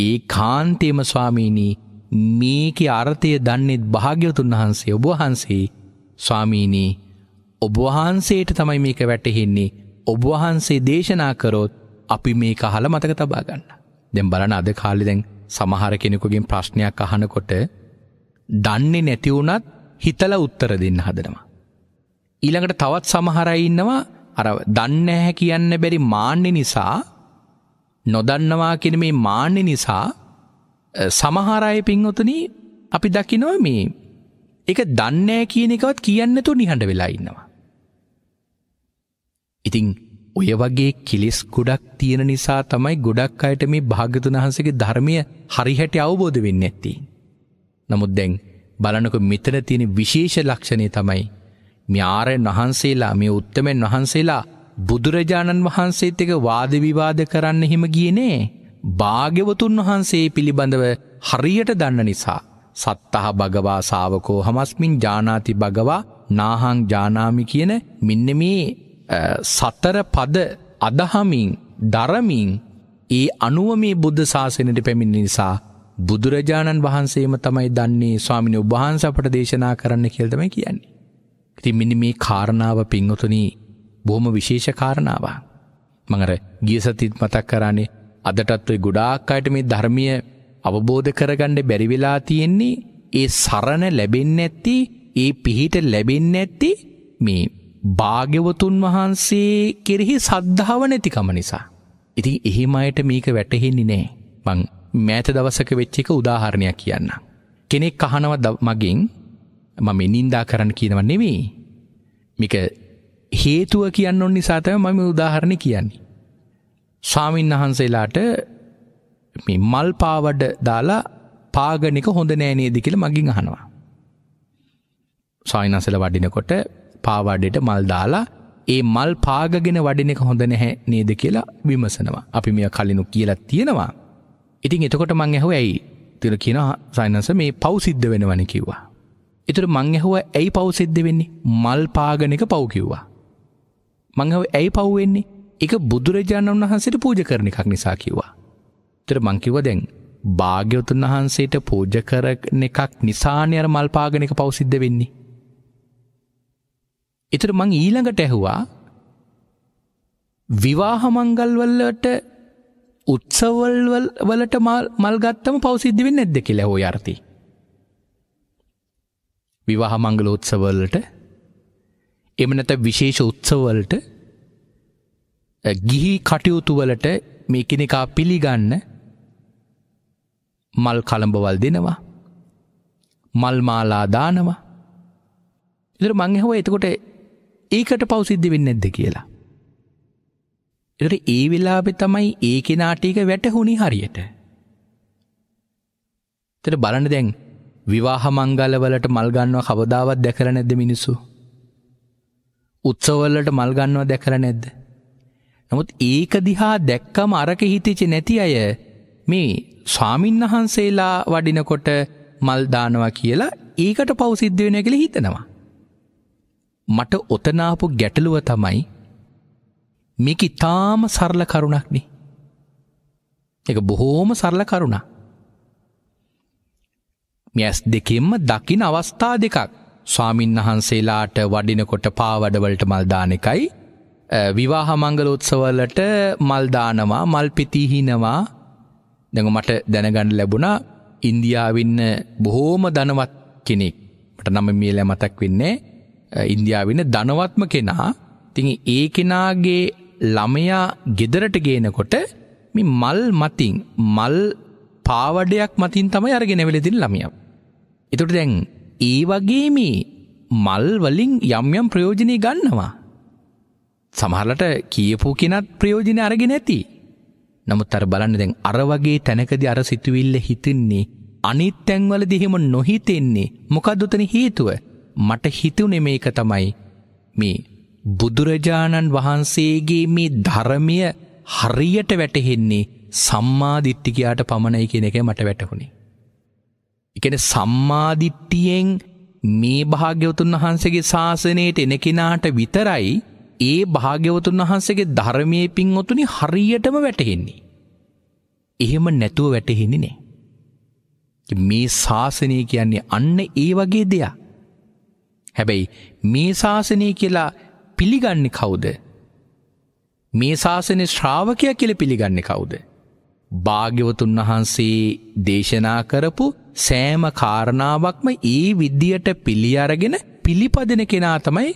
ඒ කාන්තේම ස්වාමීනී මේකේ අර්ථය දන්නේත් භාග්‍යවතුන් වහන්සේ ඔබ වහන්සේ ස්වාමීනී ඔබ වහන්සේට තමයි මේක වැටහෙන්නේ ඔබ වහන්සේ දේශනා කරොත් අපි මේක අහලා මතක තබා ගන්නවා දෙම් බලන අද කාලි දැන් සමහර කෙනෙකුගින් ප්‍රශ්නයක් අහනකොට දන්නේ නැතිවුනත් හිතල උත්තර දෙන්න හදනවා. ඊළඟට තවත් සමහරයි ඉන්නවා අර දන්න ඇහැ කියන්න බැරි මාන්‍ය නිසා නොදන්නවා කෙන මේ මාන්‍ය නිසා සමහාරය පින්වතන අපි දකිනව මේ එක දන්නෑ කියන එකවත් කියන්න තු නිහඬ වෙලා ඉන්නවා. ඉතිං ඔය වගේ කිලිස් ගොඩක් තියෙන නිසා තමයි ගොඩක් අයට මේ භාග්‍යතුන් වහන්සේගේ ධර්මය හරිහැටි අවබෝධ වෙන්නේ නැති. නමුත් දැන් බලනකො මෙතන තියෙන විශේෂ ලක්ෂණය තමයි මේ ආර්යයන් වහන්සේලා මේ උත්තමයන් වහන්සේලා බුදුරජාණන් වහන්සේත් එක්ක වාද විවාද කරන්න හිම ගියේ නෑ. භාග්‍යවතුන් වහන්සේ පිළිබඳව හරියට දන්න නිසා සත්තහ භගවා ශාවකෝ හමස්මින් ජානාති භගවා නාහං ජානාමි කියන මෙන්න මේ සතර පද අදහමින් දරමින් ඒ අනුව මේ බුද්ධ ශාසනයට පැමිණ නිසා බුදුරජාණන් වහන්සේම තමයි දන්නේ ස්වාමිනි උභහන්ස අපට දේශනා කරන්න කියල්තම කියන්නේ. ඉතින් මෙන්න මේ කාරණාව පින්වතුනි බොහොම විශේෂ කාරණාවක්. මම අර ගිය සතිත් මතක් කරානේ අදටත් ඔය ගොඩාක් අයට මේ ධර්මය අවබෝධ කරගන්න බැරි වෙලා තියෙන්නේ ඒ සරණ ලැබෙන්නේ නැති ඒ පිහිට ලැබෙන්නේ නැති මේ භාග්‍යවතුන් වහන්සේ කෙරෙහි සද්ධාව නැතිකම නිසා. ඉතින් එහෙම අයට මේක වැටහෙන්නේ නෑ. මං මෑත දවසක වෙච්ච එක උදාහරණයක් කියන්න. කෙනෙක් අහනවා මගෙන් මම නින්දා කරන්න කියනව නෙවෙයි. මේක හේතුව කියන්න ඕන නිසා තමයි මම උදාහරණේ කියන්නේ. ස්වාමීන් වහන්සේලාට මේ මල් පාවඩ දාලා පාගන එක හොඳ නෑ නේද කියලා මගෙන් අහනවා. ස්වාමීන් වහන්සේලා වඩිනකොට පාවාඩට මල් දාලා ඒ මල් පාගගෙන වඩින එක හොඳ නැහැ නේද කියලා විමසනවා. අපි මෙය කලිනු කියලා තියෙනවා. ඉතින් එතකොට මං ඇහුව ඇයි තිර කියන සයිනස මේ පවසිද්ධ වෙනවන කිව්වා. එතුර මං ඇහුව ඇයි පවසිද්ධ වෙන්නේ මල් පාගනක පව් කිව්වා. මංහව ඇයි පව්වෙන්නේ එක බුදුරජාණන් වහන්සේට පූජ කරන එකක් නිසා කිව්වා. තර මංකිව දැන් භාග්‍යවතුන් වහන්සේට පූජ කරන එකක් නිසානයර මල්පාගනක පවසිද්ධ වෙන්නේ. එතර මං ඊළඟට ඇහුවා විවාහ මංගල්වල්ලට උත්සවල්වල් වලට මල් ගත්තම පවසිද්ධ වෙන්න ඇද්ද කියලා හෝ යර්ති. විවාහ මංගල උත්සවල්ලට එම නැත විශේෂ උත්සවලට ගිහි කටයුතු වලට මේ කෙනෙකා පිළිගන්න මල් කළඹවල් දෙනවා මල් මාලා දානවා. ඉදර මං හව එතකොට ඒකට පවසිද්ධ වෙන්න ඇද්ද කියලා. එට ඒ වෙලාබෙ තමයි ඒ කෙනාටක වැටහුණි හරියට. තට බලන දැන් විවාහ මංගලවලට මල්ගන්නවා කවදාවත් දැකර නැද්ද මිනිස්සු. උත්සවල්ලට මල්ගන්නවා දැකර නැද්ද. නමුත් ඒක දිහා දැක්කම අරක හිතිච නැති අය මේ ස්වාමින්වහන්සේලා වඩිනකොට මල්දානවා කියලා ඒකට පවසිද්ධ වෙන කළ හිතනවා. මට ඔතනාපු ගැටලුව තමයි මේක ඉතාම සරල කරුණක්නි. එක බොහෝම සරල කරුණා. මෙඇස් දෙකෙන්ම දකින අවස්ථා දෙකක් ස්වාමින් වහන්සේලාට වඩිනකොට පාවඩවලට මල්දාන එකයි විවාහ මංගලෝත්සවලට මල්දානවා මල් පිතිහිනවා දෙඟ මට දැනගන්න ලැබුණා ඉන්දියාවින්න බොහෝම දනවත් කෙනෙක් මට නම මියල මතක් වෙන්නේ ඉන්දියාවෙන්න ධනවත්ම කෙනා තින් ඒ කෙනාගේ ළමයා ගෙදරට ගේනකොට මේ මල් මතින් මල් පාවඩයක් මතින් තමයි අරගෙන වෙලෙදින් ළමියම්. එතට දැන් ඒ වගේ මේ මල් වලින් යම් යම් ප්‍රයෝජනය ගන්නවා. සමහරලට කියපු කෙනත් ප්‍රයෝජන අරගෙන ඇති. නමුත් අර බලන්න දැන් අර වගේ තැනකදී අර සිතුවිල්ල හිතෙන්නේ අනිත් තැන්වලදී එහෙම නොහිතෙන්නේ මොකද්ද උතන හේතුව? මට හිතුනේ මේක තමයි මේ බුදුරජාණන් වහන්සේගේ මේ ධර්මය හරියට වැටහෙන්නේ සම්මාධිට්ටිකයාට පමණයි කියන එක මට වැටහුණේ. එකන සම්මාධිට්ටියෙන් මේ භාග්‍යවතුන් වහන්සේගේ ශාසනයට එන කෙනාට විතරයි ඒ භාග්‍යවතුන් වහන්සේගේ ධර්මය පින් ඔතුනි හරියටම වැටහෙන්නේ. එහෙම නැතුව වැටහෙන්නේ නෑ. මේ ශාසනය කියන්නේ අන්න ඒ වගේ දෙයක්. හැබැයි මේ ශාසනය කියලා පිළිගන්න කවුද. මේ ශාසනය ශ්‍රාවකය කියල පිළිගන්න කවුද. භාග්‍යවතුන් වහන්සේ දේශනා කරපු සෑම කාරණාවක්ම ඒ විද්දියට පිළි අරගෙන පිළිපදෙන කෙනා තමයි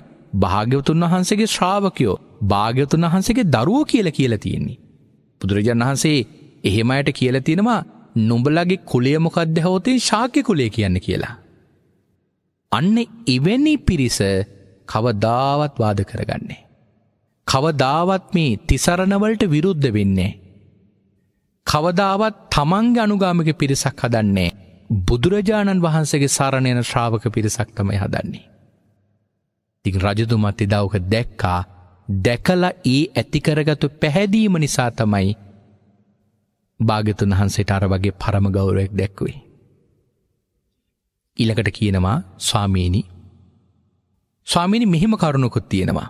භාග්‍යවතුන් වහන්සේගේ ශ්‍රාවකයෝ භාග්‍යවතුන් වහන්සේගේ දරුවෝ කියල කියල තියෙන්නේ. බුදුරජන් වහන්සේ එහෙම අයට කියල තියෙනවා නුඹලගේ කුලේ මොකක්දහෝතේ ශාක්‍ය කුලේ කියන්න කියලා. අන්න එවැනි පිරිස කවදාවත් වාද කරගන්නේ. කවදාවත් මේ තිසරණවලට විරුද්ධ වෙන්නේ. කවදාවත් තමන්ගේ අනුගාමික පිරිසක් හදන්නේ බුදුරජාණන් වහන්සේගේ සාරණයන ශ්‍රාවක පිරිසක් තමයි හදන්නේ. තින් රජතුමත් එදවක දැක්කා දැකලා ඒ ඇතිකරගතු පැහැදීම නිසා තමයි භාගතුන් වහන්සේට අර වගේ පරම ගෞරවෙක් දැක්වේ. ඉලකට කියනවා ස්වාමීණි ස්වාමිණි මෙහෙම කරුණකුත් තියෙනවා.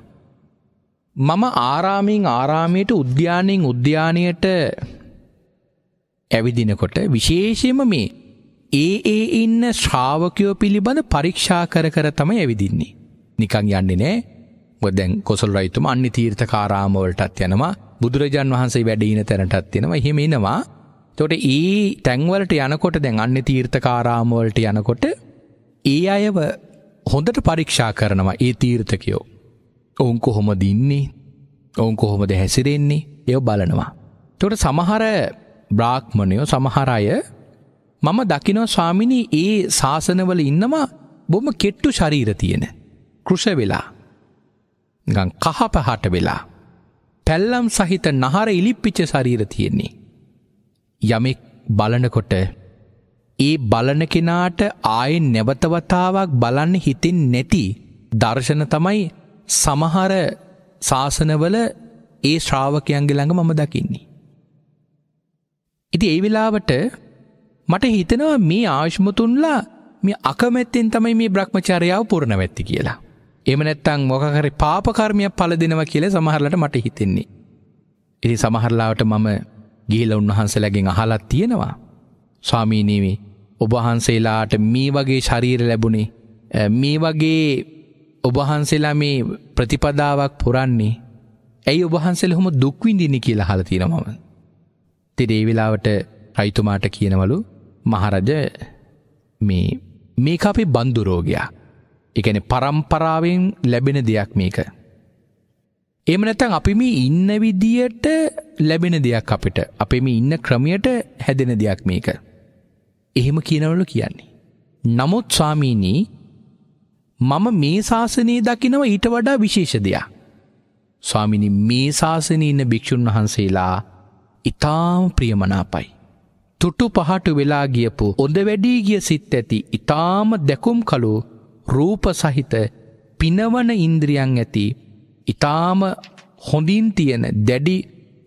මම ආරාමීෙන් ආරාමයට උද්‍යානයෙන් උද්‍යානයට ඇවිදිනකොට විශේෂයම මේ ඒ ඒ ඉන්න ශ්‍රාවකයෝ පිළිබඳ පරීක්ෂා කර කර තමයි ඇවිදින්නේ. නිකං යන්නේ නෑ බොදැන් කොසල් රයිතුම අන්න තීර්ථකාරාමවලටත් යනවා බුදුරජාන් වහන්සේ වැඩීන තැනටත් තියෙනවා එහෙම එනවා තොට ඒ තැන්වලට යනකොට දැන් අන්න තීර්ථකාරාමවලට යනකොට ඒ අයව හොඳට පරීක්ෂා කරනවා ඒ තීර්ථකයෝ. ඔවුන් කොහොම දින්නේ ඔවුන් කොහොමද හැසිරෙන්නේ එය බලනවා. තොට සමහර බ්‍රාක්්මණයෝ සමහර අය මම දකිනෝ ස්වාමිණී ඒ ශාසනවල ඉන්නවා බොම කෙට්ටු ශරීර තියෙන. කෘෂ වෙලා ගං කහපහට වෙලා පැල්ලම් සහිත නහර ඉලිප්පිච්ච ශරීර තියෙන්නේ. යමෙක් බලනකොට ඒ බලන කෙනාට ආය නැවතවතාවක් බලන්න හිතින් නැති දර්ශන තමයි සමහර ශාසනවල ඒ ශ්‍රාවකයන්ගේ ළඟ මම දකින්නේ. ඉති ඒ වෙලාවට මට හිතනවා මේ ආශ්මතුන්ලා මේ අකමැත්තෙන් තමයි මේ බ්‍රහ්මචරයාව පුරණ වැත්ති කියලා. එම නැත්තං මොකහරි පාපකර්මයක් පල දෙනව කියල සමහරලට මට හිතෙන්නේ. ඉති සමහරලාවට මම ගිහිල උන්වහන්සලගෙන් අහලත් තියෙනවා. ස්වාමීනීවී ඔබහන්සේලාට මේ වගේ ශරීර ලැබුණේ මේ වගේ ඔබහන්සේලා මේ ප්‍රතිපදාවක් පුරන්නේ ඇයි ඔබහන්සෙල හොම දුක්විඳිනි කියලා හල තියෙනමම. තිරේ වෙලාවට රයිතුමාට කියනවලු මහරජ මේ මේක අපේ බන්දුරෝගයා එකන පරම්පරාවෙන් ලැබෙන දෙයක් මේක එම නැතන් අපි මේ ඉන්න විදියට ලැබෙන දෙයක් අපිට අපේ මේ ඉන්න ක්‍රමයට හැදෙන දෙයක් මේක. එහෙම කියනවලු කියන්නේ. නමුත් ස්වාමීනී මම මේ ශාසනයේ දකිනව ඊට වඩා විශේෂ දෙයක්. ස්වාමිනි මේ ශාසනයේ ඉන්න භික්ෂුන් වහන්සේලා ඊටාම් ප්‍රියමනාපයි. තුටු පහට වෙලා ගියපු ඔඳ වැඩි ගිය සිත් ඇති ඊටාම දැකුම් කළු රූප සහිත පිනවන ඉන්ද්‍රියන් ඇති ඉතාම හොඳින් තියෙන දැඩි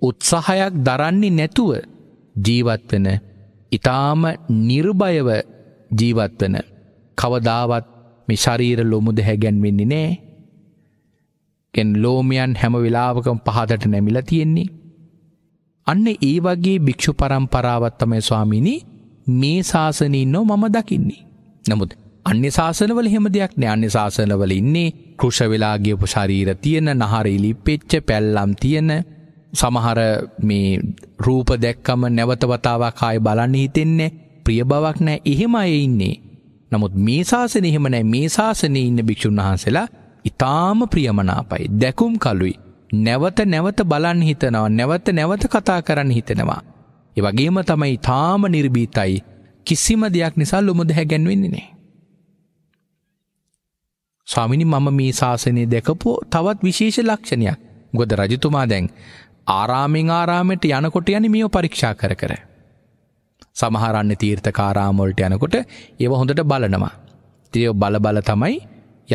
උත්සාහයක් දරන්නේ නැතුව ජීවත්වන ඉතාම නිර්භයව ජීවත්වන කවදාවත් මේ ශරීර ලොමු දැහැගැන්වෙන්නේ නෑ. කෙන් ලෝමියන් හැම වෙලාවකම පහදට නැමිලා තියෙන්නේ. අන්න ඒ වගේ භික්‍ෂු පරම්පරාවත් තමයි ස්වාමිනි මේ ශාසනීන්නෝ මම දකින්නේ. නමුත් අන්‍ය ශාසනවල එහෙම දෙයක් නෑ අන්‍ය ශාසනවල ඉන්නේ කෘෂ වෙලා ගියපු ශරීර තියෙන නහරේ ලිප්පෙච්ච පැල්ලම් තියෙන සමහර මේ රූප දැක්කම නැවත වතාවක් ආයෙ බලන්න හිතෙන්නේ ප්‍රිය බවක් නෑ එහෙම අය ඉන්නේ. නමුත් මේ ශාසනය එහෙම නෑ මේ ශාසනයේ ඉන්න භික්ෂුන් වහන්සේලා ඊටාම ප්‍රියමනාපයි දැකුම් කලුයි නැවත නැවත බලන් හිතනවා නැවත නැවත කතා කරන්න හිතෙනවා. ඒ වගේම තමයි ඊටාම නිර්භීතයි කිසිම දෙයක් නිසා ලොමු දැහැගැන්වෙන්නේ නෑ. ස්වාමිනි මම මේ ශාසනය දැකපු තවත් විශේෂ ලක්ෂණයක් ගොද රජතුමා දැන් ආරාමෙන් ආරාමයට යනකොට යන මියෝ පරීක්ෂා කර කර. සමහරන්න තීර්ථකාරාමොල්ට යනකොට ඒව හොඳට බලනවා. තියෝ බලබල තමයි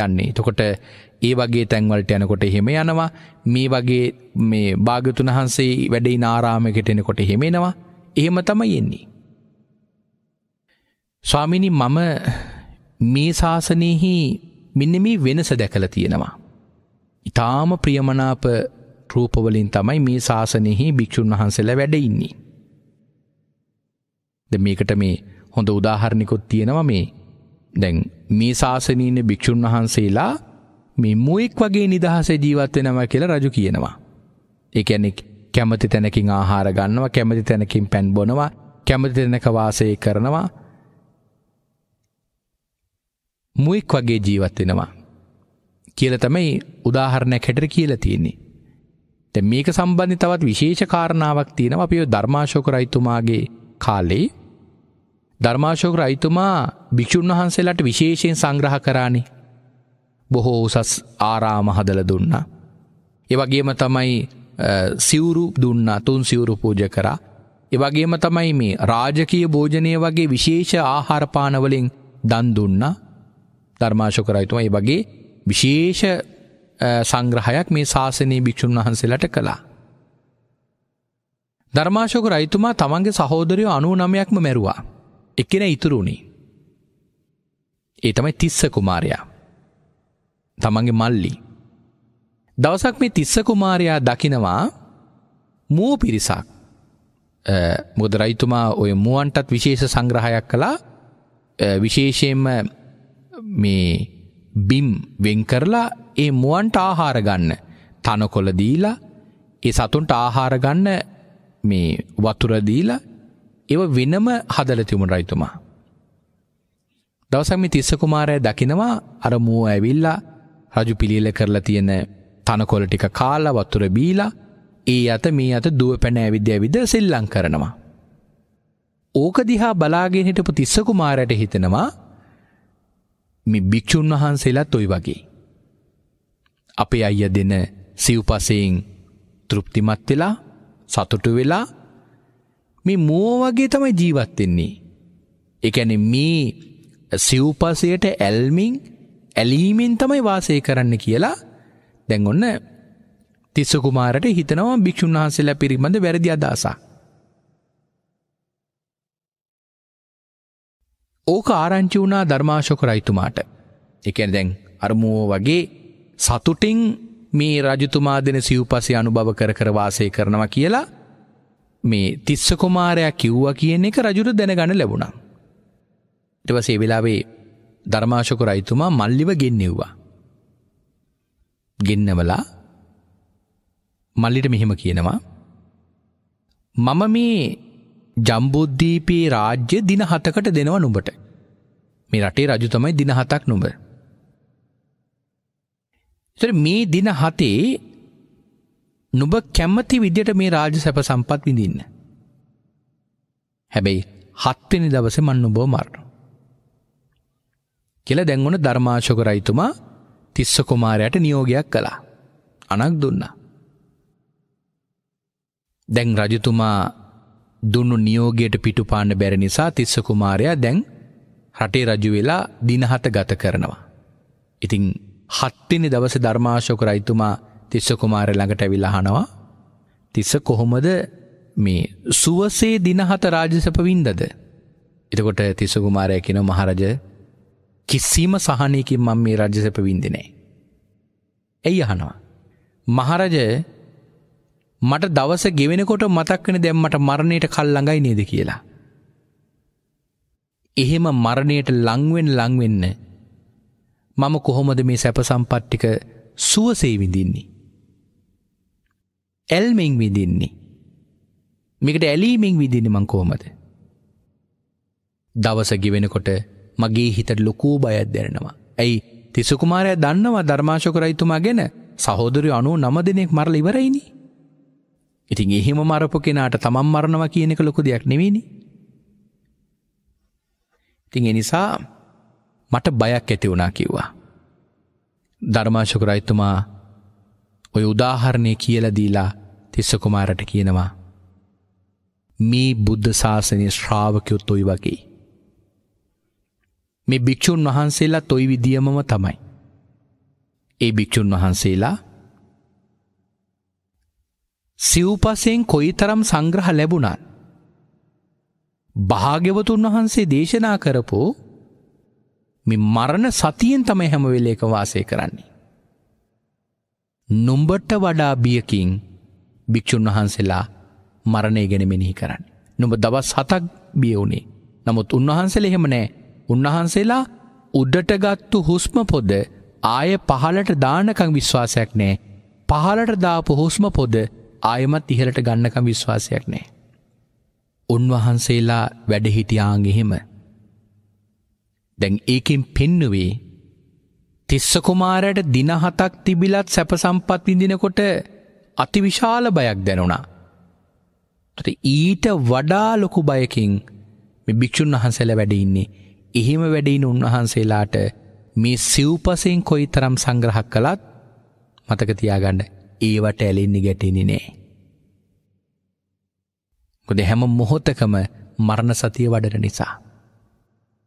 යන්නේ. තකොට ඒ වගේ තැන්වලට යනකොට හෙම යනවා මේ වගේ මේ භාගතුන් වහන්සේ වැඩයි නාරාමකට එනකොට හෙමෙනවා එහෙම තමයි එන්නේ. ස්වාමිනි මම මේ ශාසනයහි මෙන්න මේ වෙනස දැකලා තියෙනවා. ඊටාම ප්‍රියමනාප රූපවලින් තමයි මේ ශාසනයෙහි භික්ෂුන් වහන්සේලා වැඩ ඉන්නේ. දැන් මේකට මේ හොඳ උදාහරණිකුත් තියෙනවා මේ. දැන් මේ ශාසනයේ ඉන්න භික්ෂුන් වහන්සේලා මේ මුවෙක් වගේ නිදහසේ ජීවත් වෙනවා කියලා රජු කියනවා. ඒ කියන්නේ කැමති තැනකින් ආහාර ගන්නවා, කැමති තැනකින් පැන් බොනවා, කැමති තැනක වාසය කරනවා, මුවෙක් වගේ ජීවත්වෙනවා. කියල තමයි උදාහරණයක් හැටර කියල තියෙන්නේ. තැ මේක සම්බන්ධි තවත් විශේෂ කාරණාවක් තියෙනව අපිය ධර්මාශෝක රයිතුමාගේ කාලේ ධර්මාශෝක රයිතුමා භික්‍ෂූන් වහන්සේලාට විශේෂයෙන් සංග්‍රහ කරානි. බොහෝ උසස් ආරාම හදල දුන්නා. එවගේම තමයි සිවුරු දුන්නා තුන් සිවුරු පූජ කරා. එවගේම තමයි මේ රාජකීය භෝජනය වගේ විශේෂ ආහාරපානවලින් දන් දුන්නා ධර්මාශෝකරයිතුම ඒ වගේ විශේෂ සංග්‍රහයක් මේ ශාසනයේ භික්‍ෂූන් වහන්සේලට කළා. ධර්මාශෝක රයිතුමා තමන්ගේ සහෝදරයෝ අනුව නමයක්ම මැරුවා. එකෙන ඉතුරුණි. ඒ තමයි තිස්ස කුමාරයා. තමන්ගේ මල්ලි. දවසක් මේ තිස්ස කුමාරයා දකිනවා මුව පිරිසක්. මොද රයිතුමා ඔය මුවන්ටත් විශේෂ සංග්‍රහයක් කලා විශේෂයෙන්ම මේ බිම් වෙන් කරලා ඒ මුවන්ට ආහාර ගන්න. තනකොළ දීලා ඒ සතුන්ට ආහාර ගන්න මේ වතුර දීලා ඒව වෙනම හදලා තිබුණ රයිතුමා. දවසක් මේ තිස්ස කුමාරයා දකිනවා අර මුව ඇවිල්ලා රජු පිළිල කරලා තියෙන තනකොළ ටික කාලා වතුර බීලා ඒ අත මේ අත දුව පැන ඇවිද ඇවිද සෙල්ලම් කරනවා. ඕක දිහා බලාගෙන හිටපු තිස්ස කුමාරයාට හිතෙනවා මේ භික්‍ෂූන් වහන්සේලා තොයි වගේ. අපේ අයිය දෙන සිව්පසයෙන් තෘප්තිමත් වෙලා සතුටු වෙලා මේ මෝවගේ තමයි ජීවත්වෙන්නේ. එකැන මේ සිව්පසයට ඇල්මිං ඇලීමෙන් තමයි වාසය කරන්න කියලා දැන් ඔන්න තිස්සකුමාරට හිතනවා භික්‍ෂුන් වහන්සේලා පිරිබඳ වැරදි අදසා. ඕක ආරංචි වුණා ධර්මාශෝක රයිතුමාට. එකන දැන් අරමුවෝ වගේ සතුටින් මේ රජතුමා දෙන සිව්පසය අනුභව කර කරවාසය කරනවා කියලා මේ තිස්ස කුමාරයා කිව්වා කියන එක රජුර දැනගන ලැබුණා. ඉටවසේ වෙලාවේ ධර්මාශක රයිතුමා මල්ලිව ගෙන්නෙව්වා. ගෙන්නවලා මල්ලිට මෙහෙම කියනවා. මම මේ ජම්බුද්ධීපී රාජ්‍ය දින හතකට දෙනව නුඹට. මේ රටේ රජු තමයි දින හතක් නුඹ. ඉතින් මේ දින හතේ නුඹ කැමති විදියට මේ රාජ්‍ය සැප සම්පත් විඳින්න. හැබැයි හත්වෙනි දවසේ මන් නුඹව මරනවා. කියලා දැන් ඔන්න ධර්මාශෝක රජතුමා තිස්ස කුමාරයාට නියෝගයක් කළා. අනක් දුන්නා. දැන් රජතුමා දුන්නු නියෝගයට පිටුපාන්න බැරි නිසා තිස්ස කුමාරයා දැන් රටේ රජු වෙලා දිනහත ගත කරනවා. ඉතිං හත්තිනි දවස ධර්මාශෝක රයිතුමා තිස්ස කුමාරය ළඟට විලහනවා තිස්ස කොහොමද මේ සුවසේ දිනහත රාජසපවින්දද. එතකොට තිස්සකුමාරය කිනො මහරජ කිසිීම සහනයකින් මං මේ රජසපවින්දිනේ. ඇයි අහනවා. මහරජ මට දවස ගෙවෙනකොට මතක්කෙන දැම්මට මරණයට කල් ළඟයි නේද කියලා. එහෙම මරණයට ලංවෙන් ලංවෙන්න මම කොහොමද මේ සැපසම්පට්ටික සුවසේ විඳින්නේ. ඇල්මෙන් විඳින්නේ. මේකට ඇලීමෙන් විදින්න මං කෝමද. දවස ගෙවෙනකොට මගේ හිතට ලොකූ බයත් දෙරෙනවා. ඇයි තිසකුමාරය දන්නවා ධර්මාශකරයිතුමා ගැෙන සහෝදරය අනු නම දෙනෙක් මරල ඉවරයිනිි. ඉතින් එහෙම මරපු කෙනාට තමන් මරණවා කියන එක ලොකු දෙයක් නෙවෙයිනි. ඉතින් ඒ නිසා මට බයක් ඇති වුණා කිව්වා. ධර්මාශෝක රජතුමා ওই උදාහරණේ කියලා දීලා තිස්ස කුමාරට කියනවා මේ බුද්ධ ශාසනයේ ශ්‍රාවකයොත් ඔයි වගේ. මේ භික්‍ෂූන් වහන්සේලා තොයි විදියමම තමයි. ඒ භික්‍ෂූන් වහන්සේලා සිව්පසයෙන් කොයි තරම් සංග්‍රහ ලැබුණත්. භාග්‍යවතුන් වහන්සේ දේශනා කරපු මෙ මරණ සතියෙන් තමයි හැම වෙලේක වාසය කරන්නේ. නුම්බට වඩා බියකින් භික්‍ෂූන් වහන්සේලා මරණය ගැන මෙනෙහි කරන්න. නුඹ දවස් හතක් බියවුණේ නමුත් උන්වහන්සේල එහෙම නෑ උන්වහන්සේලා උඩටගත්තු හුස්ම පොද ආය පහලට දානකං විශ්වාසයක් නෑ පහලට දාපු හුස්ම පොද ආයමත් ඉහලට ගන්නකම් විශ්වාසයක් නෑ. උන්වහන්සේලා වැඩහිටියාගෙහෙම. දැන් ඒකින් පෙන්නුවේ තිස්සකුමාරයට දිනහතක් තිබිලත් සැපසම්පත් විඳිනකොට අතිවිශාල බයක් දැනුණා. ඊට වඩා ලොකු බයකින් භික්‍ෂූන් වහන්සේල වැඩඉන්නේ එහෙම වැඩයින උන්වහන්සේලාට මේ සිව්පසයෙන් කොයි තරම් සංග්‍රහක් කළත් මතක තියාගන්න ඒවට ඇලෙන්නේ ගැටෙන්නේ නෑ. මොකද හැම මොහොතකම මරණ සතිය වඩන නිසා.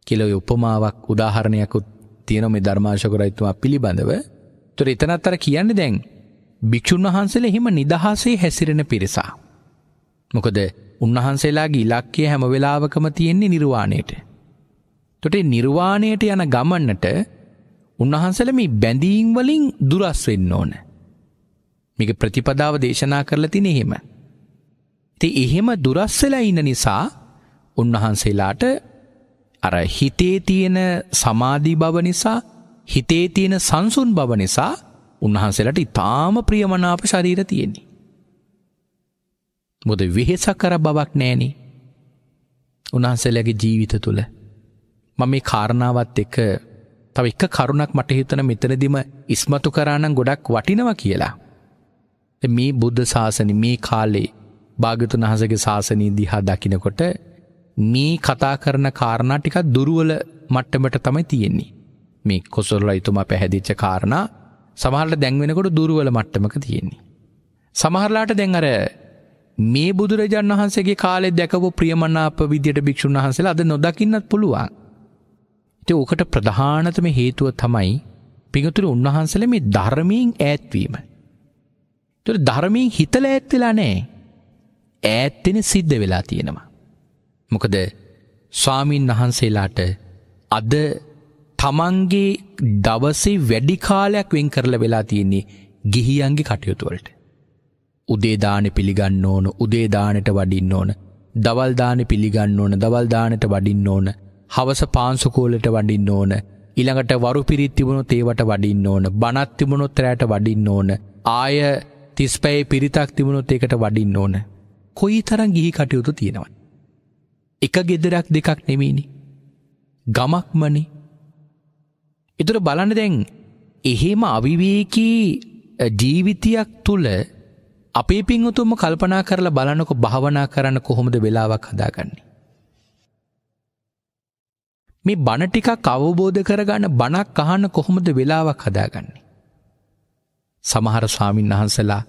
කියලා උපමාවක් උදාහරණයකුත් තියෙනවා මේ ධර්මාශෝක රජතුමා පිළිබඳව. ඒතර එතනත් අර කියන්නේ දැන් භික්ෂුන් වහන්සේලා හිම නිදහසේ හැසිරෙන පිරිස. මොකද උන්වහන්සේලාගේ ඉලක්කය හැම වෙලාවකම තියෙන්නේ නිර්වාණයට. එතකොට නිර්වාණයට යන ගමනට උන්වහන්සේලා මේ බැඳීම් වලින් දුරස් වෙන්න ඕනේ. මේක ප්‍රතිපදාව දේශනා කරලා තිනේ එහෙම. ඉතින් එහෙම දුරස් වෙලා ඉන්න නිසා උන්වහන්සේලාට අර හිතේ තියෙන සමාධි බව නිසා හිතේ තියෙන සංසුන් බව නිසා උන්වහන්සේලාට ඊටාම ප්‍රියමනාප ශරීර තියෙන්නේ. මොද වෙහෙසක් කර බවක් නැහෙනේ. උන්වහන්සේලාගේ ජීවිත තුළ මම මේ කාරණාවත් එක තව එක කරුණක් මට හිතන මෙතනදිම ඉස්මතු කරා නම් ගොඩක් වටිනවා කියලා මේ බුද්ධ ශාසන මේ කාලේ භාගතුන් වහන්සේගේ ශාසනය දිහා දකිනකොට මේ කතා කරන කාරණා ටිකක් දුර්වල මට්ටමට තමයි තියෙන්නේ. මේ කොසල් රජතුමා පැහැදිච්ච කාරණා සමහරට දැන් වෙනකොට දුර්වල මට්ටමක තියෙන්නේ. සමහරලාට දැන් අර මේ බුදුරජාණන් වහන්සේගේ කාලේ දැකපු ප්‍රියමනාප විදියට භික්ෂුන් වහන්සේලා අද නොදකින්නත් පුළුවන්. ඉතින් ඔකට ප්‍රධානතම හේතුව තමයි පිඟුතුරු උන්වහන්සේලා මේ ධර්මයෙන් ඈත්වීම. තුර ධර්මයෙන් හිතල ඇත්වෙලා නෑ ඈත්තෙන සිද්ධ වෙලා තියෙනවා. මොකද ස්වාමීන් වහන්සේලාට අද තමන්ගේ දවසේ වැඩි කාලයක් වෙන් කරලා වෙලා තියෙන්නේ ගිහියන්ගේ කටයුතුවලට. උදේදානෙ පිළිගන්න ඕන උදේදානට වඩින්න ඕන දවල්දානෙ පිළිගන්න ඕන දවල්දානට වඩින්න ඕන හවස පාන්සුකෝලට වඩින්න ඕන ඊළඟට වරු පිරිත් තිබුණොත් ඒවට වඩින්න ඕන බණත් තිබුණොත් රැට වඩින්න ඕන ආය තිස්පැයි පිරිතක් තිබුණොත් ඒකට වඩින්න ඕන. කොයි තරම් ගිහි කටයුතු තියෙනවද? එක ගෙදරක් දෙකක් නෙමෙයිනි. ගමක්මනේ. ඒතර බලන්න දැන් එහෙම අවිවේකී ජීවිතයක් තුල අපේ පින්වතුන්ම කල්පනා කරලා බලනකො භාවනා කරන්න කොහොමද වෙලාවක් හදාගන්නේ? මේ බණ ටිකක් අවබෝධ කරගන්න බණක් අහන්න කොහොමද වෙලාවක් හදාගන්නේ? සමහර ස්වාමින් වහන්සලා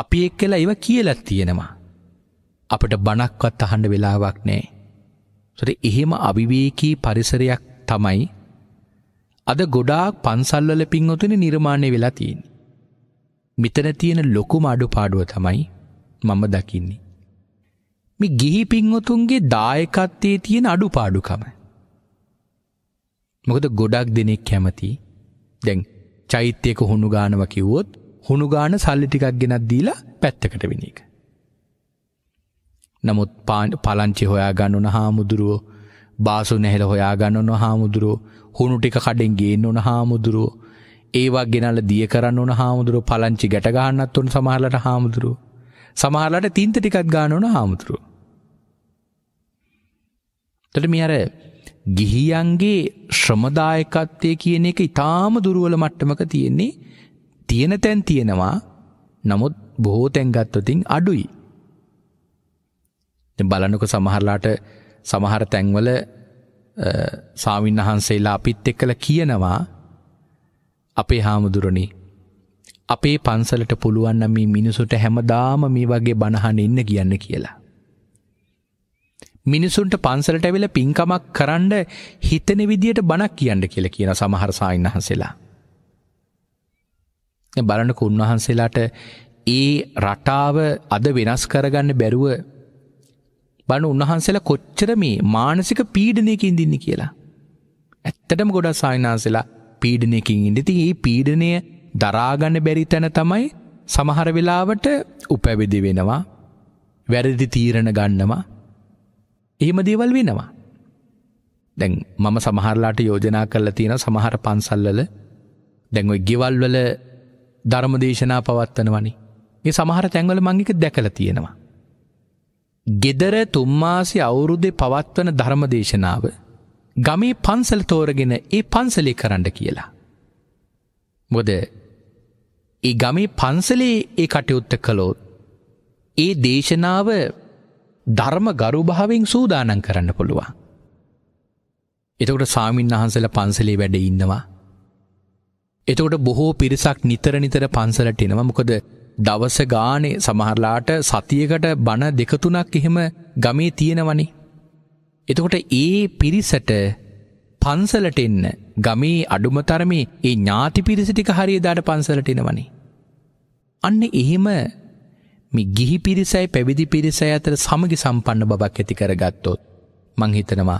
අපි එක් කලා ඒව කියලත් තියෙනවා. අපට බණක්වත් අහන්න වෙලාවක් නෑ. සොට එහෙම අවිවේකී පරිසරයක් තමයි අද ගොඩාක් පන්සල්වල පින්වතුන නිර්මාණය වෙලා තියෙන. මෙතන තියෙන ලොකුම අඩු පාඩුව තමයි මම දකින්නේ. මේ ගිහි පින්වතුන්ගේ දායකත්තේ තියෙන අඩු පාඩුකම. මොකද ගොඩක් දෙනෙක් කැමති දැන් චෛත්‍යයක හුණු ගානව කිව්වොත් හුණු ගාන සල්ලි ටිකක් ගෙනත් දීලා පැත්තකට වෙන එක. නමුත් පලංචි හොයා ගන්න උන හාමුදුරුවෝ බාසු නැහෙල හොයා ගන්න උන හාමුදුරුවෝ හුණු ටික කඩෙන් ගේන්න උන හාමුදුරුවෝ ඒවා ගෙනල්ලා දිය කරන්න උන හාමුදුරුවෝ පලංචි ගැට ගන්නත් උන සමහරලට හාමුදුරුවෝ සමහරලට තින්ත ටිකක් ගන්න උන හාමුදුරුවෝ. එතකොට මේ අර ගිහියන්ගේ ශ්‍රමදායකත්වය කියන එක ඉතාම දුර්වල මට්ටමක තියෙන්නේ තියෙන තැන් තියෙනවා නමුත් බොහෝ තැන් ගත්තොතින් අඩුයි. දැන් බලන්නකො සමහරලාට සමහර තැන්වල සාමින්හන්සේලා අපිත් එක්කලා කියනවා අපේ හාමුදුරනේ අපේ පන්සලට පුළුවන් නම් මේ මිනිසුන්ට හැමදාම මේ වගේ බණහන් ඉන්න කියන්න කියලා. මිනිසුන්ට පන්සලට ඇවිල පින්කමක් කරන්න හිතෙන විදියට බණක් කියන්න කියල කියන සමහර සායින්හන්සෙලා. බලනක උන්වහන්සේලාට ඒ රටාව අද වෙනස් කරගන්න බැරුව බණ උන්වහන්සේලා කොච්චර මේ මානසික පීඩනයකින් දින්න කියලා. ඇත්තටම ගොඩ සායිනාන්සෙලා පීඩනයකින් ඉඳති ඒ පීඩනය දරාගන්න බැරි තැන තමයි සමහර වෙලාවට උපැවිදි වෙනවා වැරදි තීරණ ගන්නවා එහෙම දේවල් වෙනවා. දැන් මම සමහරලාට යෝජනා කරලා තියෙන සමහර පන්සල්වල දැන් ওই ගෙවල් වල ධර්ම දේශනා පවත්වනවනේ. මේ සමහර තැන්වල මම ඒක දැකලා තියෙනවා. gedara තුම්මාසි අවුරුද්දේ පවත්වන ධර්ම දේශනාව ගමේ පන්සල් තෝරගෙන ඒ පන්සලේ කරන්න කියලා. මොකද ඒ ගමේ පන්සලේ ඒ කටයුත්ත කළොත් ඒ දේශනාව ධර්ම ගරුභාවෙන් සූදානන් කරන්න පුළුවන්. එතකොට සාමීන් වහන්සල පන්සලේ වැඩ ඉන්නවා. එතකොට බොහෝ පිරිසක් නිතර නිතර පන්සලට එනවා මොකද දවස ගානේ සමහරලාට සතියකට බණ දෙකතුනක් එහෙම ගමේ තියෙනවනේ. එතකොට ඒ පිරිසට පන්සලට එන්න ගමේ අඩුමතරමේ ඒ ඥාති පිරිසිටික හරියදාට පන්සලට එනවනේ. අන්න එහෙම මේ ගිහි පිරිසයි පැවිදි පිරිසයි අතර සමගි සම්පන්න බවක් ඇති කරගත්තොත් මං හිතනවා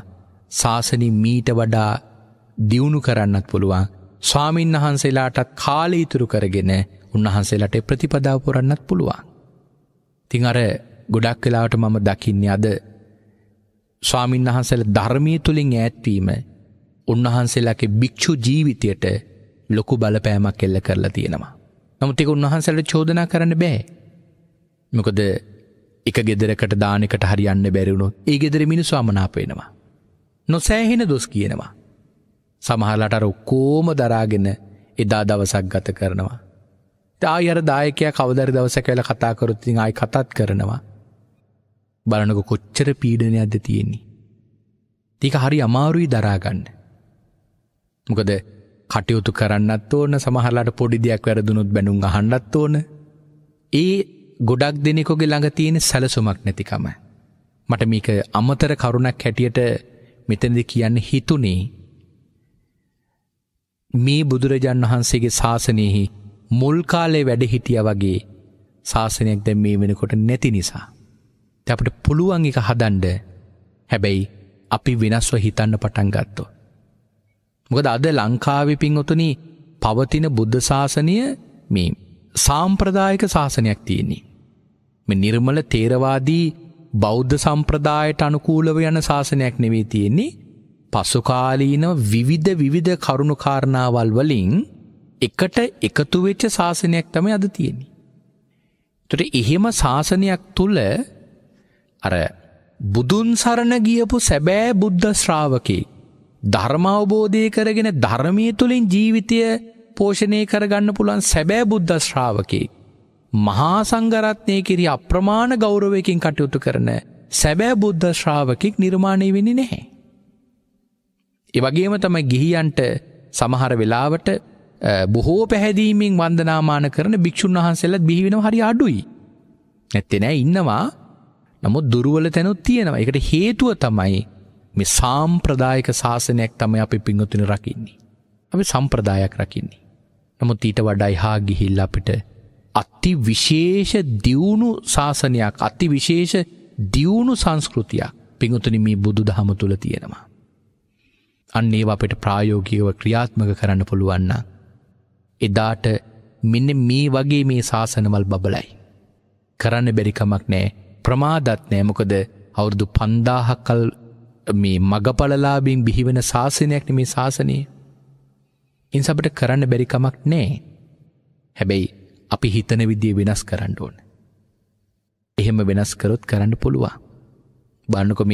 සාසනි මීට වඩා දියුණු කරන්නත් පුළුවන් ස්වාමීන් වහන්සේලාටත් කාලය ඉතුරු කරගෙන උන්වහන්සේලාට ප්‍රතිපදාව පුරන්නත් පුළුවන්. තිං අර ගොඩක් වෙලාවට මම දකින්නේ අද ස්වාමීන් වහන්සේලා ධර්මය තුළින් ඈත්වීම උන්වහන්සේලාගේ භික්‍ෂු ජීවිතයට ලොකු බලපෑමක් එල්ල කරලා තියෙනවා. නමුත් ඒක උන්වහන්සේලාට චෝදනා කරන්න බෑ. මොකද එක ගෙදරකට දානෙකට හරියන්න බැරිවුණොත් ඒ ගෙදර මිනිස්සු අමනාපේනවා. නොසෑහෙන දොස් කියනවා. සමහරලට අර ඔක්කෝම දරාගෙන එදා දවසක් ගත කරනවා. තායි අර දායකයා කවදර දවසක වෙලා කතා කරොත් ඉතින් ආයි කතාත් කරනවා. බලනකො කොච්චර පීඩනයක්ද තියෙන්නේ. ටික හරි අමාරුයි දරා ගන්න. මොකද කටයුතු කරන්නත් ඕන සමහරලාට පොඩි දෙයක් වැරදුනොත් බැනුම් අහන්නත් ඕන. ඒ ගොඩක් දෙනෙකොගේ ළඟ තියෙන සැලසුමක් නැතිකම. මට මේක අමතර කරුණක් හැටියට මෙතනදි කියන්න හිතුනේ මේ බුදුරජාන් වහන්සේගේ ශාසනයෙහි මුල් කාලේ වැඩ හිටිය වගේ ශාසනයක් දැන් මේ වෙනකොට නැති නිසා. අපට පුළුවන් එක හදන්ඩ හැබැයි අපි වෙනස්ව හිතන්න පටන් ගත්තෝ. මොකද අද ලංකාවේ පින්වතුනි පවතින බුද්ධ ශාසනය මේ සාම්ප්‍රදායක ශාසනයක් තියෙන්නේ. නිර්මල තේරවාදී බෞද්ධ සම්ප්‍රදායට අනුකූලව යන ශාසනයක් නෙවේ තියෙන්නේ පසුකාලීන විවිධ විවිධ කරුණුකාරණාවල් වලින් එකට එකතුවෙච්ච ශාසනයක් තම අද තියෙන්නේ. තුට එහෙම ශාසනයක් තුළ අර බුදුන් සරණ ගියපු සැබෑ බුද්ධ ශ්‍රාවකේ ධර්මවබෝධය කරගෙන ධර්මය තුළින් ජීවිතය පෝෂණය කරගන්න පුළන් සැබෑ බුද්ධ ශ්‍රාවකේ මහා සංගරත්නය කිරි අප්‍රමාණ ගෞරවයකින් කටයුතු කරන සැබෑ බුද්ධ ශ්‍රාවකෙක් නිර්මාණය වෙනි නැහැ. එවගේම තම ගිහියන්ට සමහර වෙලාවට බොහෝ පැහැදීමෙන් වන්දනාමාන කරන භික්‍ෂූන් වහන්සෙල්ලත් බිහිවෙන හරි අඩුයි. නැත්තෙනෑ ඉන්නවා නමුත් දුරුවල තැනුත් තියෙනවා එකට හේතුව තමයි මේ සාම්ප්‍රදායක ශාසනයක් තමයි අපි පිංගතුන රකින්නේ. අපි සම්ප්‍රදායක් රකින්නේ. නමුත් ඊට වඩයි හා ගිහිල්ල අපිට අති විශේෂ දියුණු ශාසනයක් අති විශේෂ දියුණු සංස්කෘතියක් පිංගුතුනි මේ බුදු දහම තුළ තියෙනවා. අන්න ඒවා අපට ප්‍රායෝගිකව ක්‍රියාත්මක කරන්න පුළුවන්න. එදාට මෙන්න මේ වගේ මේ ශාසනවල් බබලයි. කරන්න බැරිකමක් නෑ ප්‍රමාදත් නෑ මොකද අවුරුදු පන්දාහක් කල් මේ මගපලලාබින් බිහිවන ශාසනයක්න මේ ශාසනය. ඉන්සපට කරන්න බැරිකමක් නෑ. හැබැයි අපි හිතන විදිිය වෙනස් කරන්න ඕන. එහෙම වෙනස්කරොත් කරන්න පුළුවන්. බන්නකොම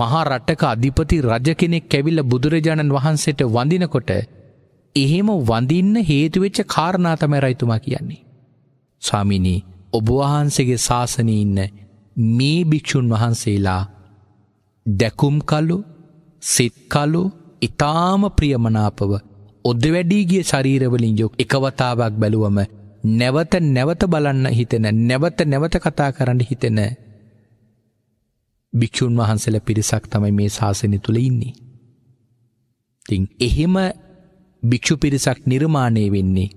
මහා රට්ටක අධිපති රජ කෙනෙක් කැවිල්ල බුදුරජාණන් වහන්සේට වඳිනකොට එහෙම වඳින්න හේතුවෙච්ච කාරණා තමයි රයිතුමා කියන්නේ. ස්වාමිනී ඔබවහන්සේගේ ශාසනී ඉන්න මේ භික්‍ෂූන් වහන්සේලා දැකුම් කලු සිත්කලු ඉතාම ප්‍රියමනාපව ඔද වැඩීගිය ශරීරවලින් යොක් එකවතාවක් බැලුවම නැවත නැවත බලන්න හිතෙන නැවත නැවත කතා කරන්න හිතෙන භික්‍ෂූන් වහන්සල පිරිසක් තමයි මේ ශාසනය තුළ ඉන්නේ. තිං එහෙම භික්‍ෂු පිරිසක් නිර්මාණය වෙන්නේ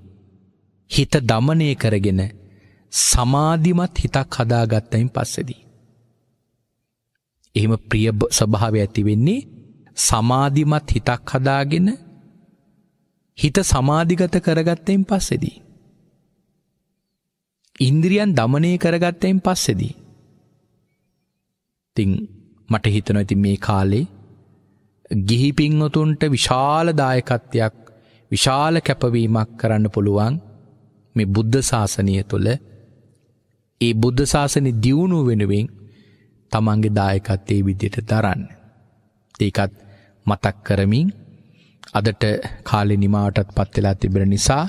හිත දමනය කරගෙන සමාධිමත් හිතක් හදාගත්තයින් පස්සදී. එහෙම ප්‍රිය ස්වභාව ඇති වෙන්නේ සමාධිමත් හිතක් හදාගෙන හිත සමාධිගත කරගත්තයෙන් පස්සෙදී. ඉන්ද්‍රියන් දමනය කරගත්තයෙන් පස්සෙදී. තිං මට හිතන ඇති මේ කාලේ ගිහිපින්වතුන්ට විශාල දායකත්වයක් විශාල කැපවීමක් කරන්න පුළුවන් මේ බුද්ධ ශාසනය තුළ ඒ බුද්ධ ශාසනය දියුණු වෙනුවෙන් තමන්ගේ දායකත්තේ විදියට දරන්න. ඒකත් මතක් කරමින් අදට කාලෙ නිමාවටත් පත්වෙලා තිබෙන නිසා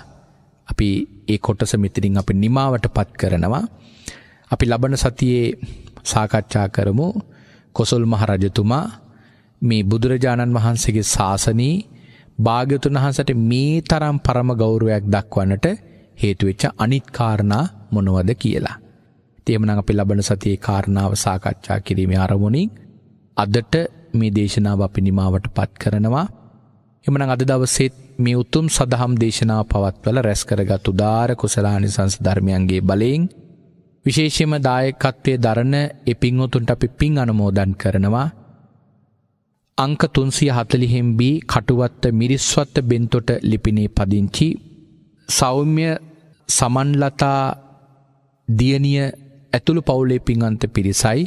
අපි ඒ කොටස මෙතනින් අපි නිමාවටපත් කරනවා. අපි ලබන සතියේ සාකච්ඡා කරමු කොසල් මහ රජතුමා මේ බුදුරජාණන් වහන්සේගේ ශාසනී භාග්‍යතුන් වහන්සට මේ තරම් පරම ගෞරවයක් දක්වන්නට හේතුවෙච්ච අනිත් කාරණා මොනවද කියලා. තියමනඟ අපි ලබන සතියේ කාරණාව සාකච්ඡා කිරීම අරමුණින් අදට මේ දේශනාව අපි නිමාවට පත් කරනවා. එමනං අද දවසෙත් මේ උතුම් සදහම් දේශනා පවත්වල රැස්කරගත් උදාර කුසලානිසංස ධර්මයන්ගේ බලයෙන් විශේෂම දායකත්වය දරණ එ පින්වතුන්ට අපි පින් අනුමෝදන් කරනවා අංක තුන්සිය හතලිහෙම්බී කටුවත්ත මිරිස්වත්ත බෙන්තොට ලිපිනේ පදිංචි සෞම්‍ය සමන්ලතා දියනිය ඇතුළු පවුලේ පින්වන්ත පිරිසයි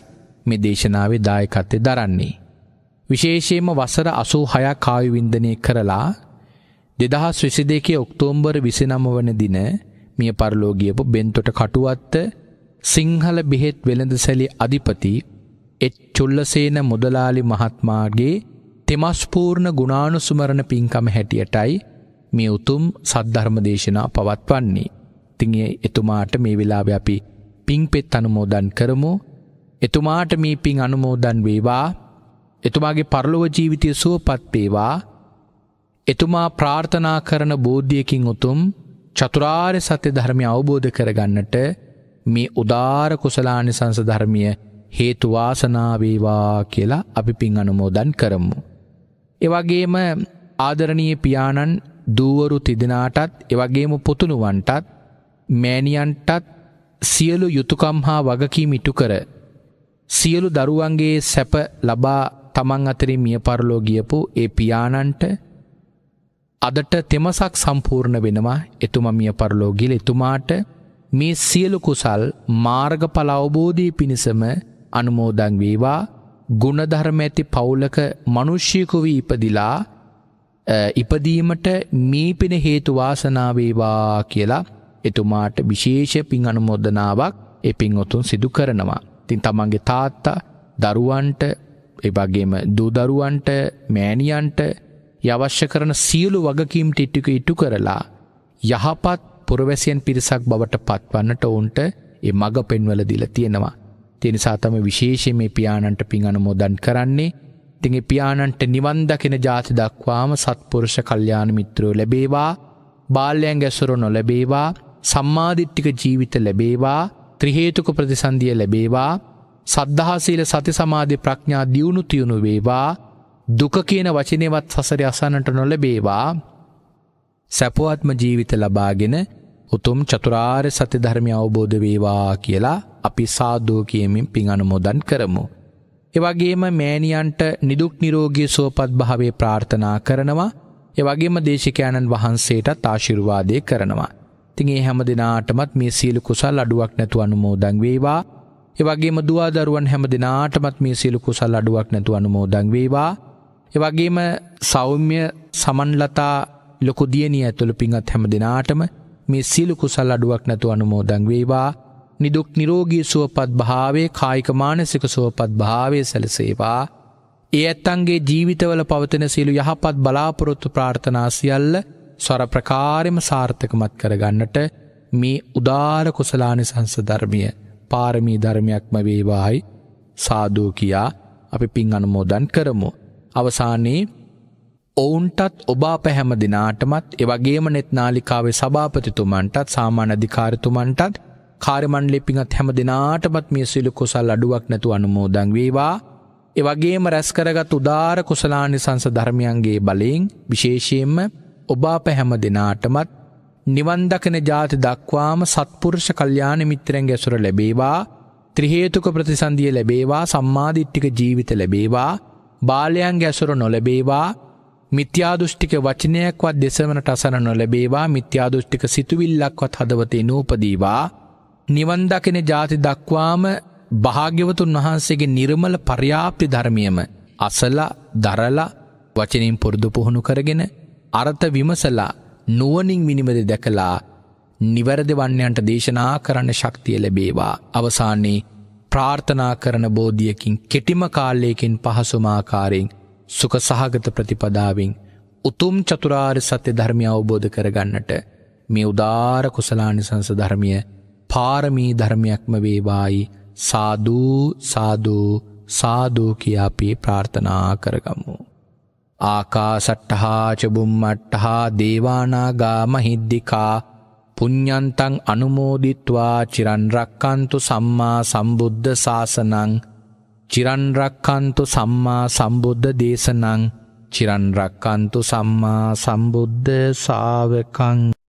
මේ දේශනාවේ දායකත්තය දරන්නේ. විශේෂයම වසර අසූ හයා කායවින්දනය කරලා දෙදහස් විසි දෙකේ ඔක්තෝම්බර් විසිනම වන දින මිය පරලෝගියපු බෙන්තොට කටුවත්ත සිංහල බෙහෙත් වෙළඳසැලි අධිපති එච් චුල්ලසේන මුදලාලි මහත්මාගේ තෙමස්පූර්ණ ගුණානුසුමරණ පින්කම හැටියටයි මේ උතුම් සද්ධර්ම දේශනා පවත්වන්නේ. තිංය එතුමාට මේ වෙලාව අපි පින් පෙත් අනුමෝදන් කරමු එතුමාට මේ පින් අනුමෝදන් වේවා එතුමාගේ පරලොව ජීවිතය සුවපත් වේවා එතුමා ප්‍රාර්ථනා කරන බෝධියකින් උතුම් චතුරාර් සත්‍ය ධර්මය අවබෝධ කරගන්නට මේ උදාර කුසලානි සංසධර්මිය හේතුවාසනාවේවා කියලා අපි පින් අනුමෝදන් කරමු. එවගේම ආදරණීය පියාණන් දූවරු තිදෙනාටත් එවගේම පුතුණුවන්ටත් මෑණියන්ටත් සියලු යුතුයකම් හා වගකීම් ඉටු කර සියලු දරුවන්ගේ සැප ලබා තමන් අතරින් මිය පරලෝ ගියපු ඒ පියාණන්ට අදට තෙමසක් සම්පූර්ණ වෙනවා එතුම මිය පරලෝගිල එතුමාට මේ සියලු කුසල් මාර්ගඵල අවබෝධී පිණිසම අනුමෝදන් වේවා ගුණධර්ම ඇති පවුලක මනුෂ්‍යයකුවී ඉපදිලා ඉපදීමට මේ පින හේතු වාසනාවේවා කියලා එතුමාට විශේෂ පින් අනුමෝදනාවක් එපින් ඔතුන් සිදු කරනවා. තින් තමන්ගේ තාත්තා දරුවන්ට එවගේම දූදරුවන්ට මෑණියන්ට යවශ්‍ය කරන සියලු වගකීම් ටිට්ටික ඉටු කරලා යහපත් පුරවැසියන් පිරිසක් බවට පත්වන්නට ඔවුන්ට ඒ මඟ පෙන්වල දිල තියෙනවා. තිනිසා තම විශේෂය මේ පියාණන්ට පින් අනමෝදන් කරන්නේ තිගේ පියාණන්ට නිවන්දකෙන ජාති දක්වාම සත්පුරුෂ කල්්‍යාන මිත්‍රෝ ලැබේවා බාල්‍යයන් ගැසුරු නොලැබේවා සම්මාධිට්ටික ජීවිත ලැබේවා ත්‍රහේතුක ප්‍රතිසන්දිය ලැබේවා සද්ධහාසීල සති සමාධි ප්‍රඥා දියුණු තියුණු වේවා දුක කියන වචනයවත් සසර අසන්නට නොලබේවා සැපුවත්ම ජීවිත ලබාගෙන උතුම් චතුරාර් සති ධර්මය අවබෝධ වේවා කියලා අපි සාධෝ කියමින් පින් අනුමෝදන් කරමු. එවගේම මෑණියන්ට නිදුක් නිරෝගී සුවපත් භාවේ ප්‍රාර්ථනා කරනවා එවගේම දේශිකාණන් වහන්සේට ආශිර්වාදය කරනවා. ඉතින් ඒ හැම දිනාටමත් මේ සීල කුසල් අඩුවක් නැතුව අනුමෝදන් වේවා. එවගේම දුවා දරුවන් හැම දිනාටමත් මේ සීල කුසල් අඩුවක් නැතුව අනුමෝදන් වේවා. එවගේම සෞම්‍ය සමන්ලතා ලොකු දියණිය ඇතුළු පිංගත් හැම දිනාටම මේ සියලු කුසල් අඩුවක් නැතුව අනුමෝදන් වේවා. නිදුක් නිරෝගී සුවපත් භාවයේ කායික මානසික සුවපත් භාවයේ සැලසේවා. ඒ ඇත්තන්ගේ ජීවිතවල පවතන සියලු යහපත් බලාපොරොත්තු ප්‍රාර්ථනා සියල්ල සොර ප්‍රකාරෙම සාර්ථකමත් කරගන්නට මේ උදාර කුසලානිසංස ධර්මිය පාරමී ධර්මයක්ම වේවායි සාදූ කියා අපි පින් අනුමෝදන් කරමු. අවසානයේ ඔවුන්ටත් ඔබා පැහැම දෙනාටමත් එවගේම නෙත්නාලිකාවේ සභාපතිතුමන්ටත් සාමාන අධිකාරතුමන්ටත් කාර්මණ්ලිපිඟත් හැම දෙනාටමත් මේ සිලු කුසල් අඩුවක් නැතු අනුමෝදං වේවා. එවගේම රැස්කරගත් උදාර කුසලානි සංස ධර්මයන්ගේ බලයෙන් විශේෂයෙන්ම ඔබා පැහැම දෙනාටමත් නිවන්දකන ජාති දක්වාම සත්පුරුෂ කල්්‍යාන මිත්‍රෙන් ගැසුර ලැබේවා ත්‍රිහේතුක ප්‍රතිසන්දිය ලැබේවා සම්මාධිට්ටික ජීවිත ලැබේවා බාලයන්ගේ ඇසුරු නොලැබේවා මිත්‍යාදුෘෂ්ටික වචනයක්වත් දෙසවනට අසන නොලැබේවා මිත්‍යාදුෘෂ්ටික සිතුවිල්ලක්වත් හදවතේ නූපදීවා නිවන්දකෙන ජාති දක්වාම භාග්‍යවතුන් වහන්සේගේ නිර්මල පර්යාප්ති ධර්මියම අසල දරල වචනින් පුරුදු පුහුණු කරගෙන අරථ විමසලා නුවනින් විනිමද දැකලා නිවැරදි වන්නයන්ට දේශනා කරන්න ශක්තිය ලැබේවා අවසාන්නේ ප්‍රාර්ථනා කරන බෝධියකින් කෙටිම කාලයකින් පහසුමාකාරයෙන් සුක සහගත ප්‍රතිපදාවෙන් උතුම් චතුරාර් සත්‍ය ධර්මය අවබෝධ කරගන්නට මේ උදාර කුසලානිසංස ධර්මිය පාරමී ධර්මයක්ම වේවායි සාධූ සාධූ සාධූ කියාපී ප්‍රාර්ථනා කරගම්මු. ආකා සට්ටහා චබුම්මට්ටහා දේවානාගා මහිද්දිකා පුඤ්ඤන්තං අනුමෝදිත්වා චිරන් රක්칸තු සම්මා සම්බුද්ධ ශාසනං චිරන් රක්칸තු සම්මා සම්බුද්ධ දේශනං චිරන් රක්칸තු සම්මා සම්බුද්ධ ශාවකං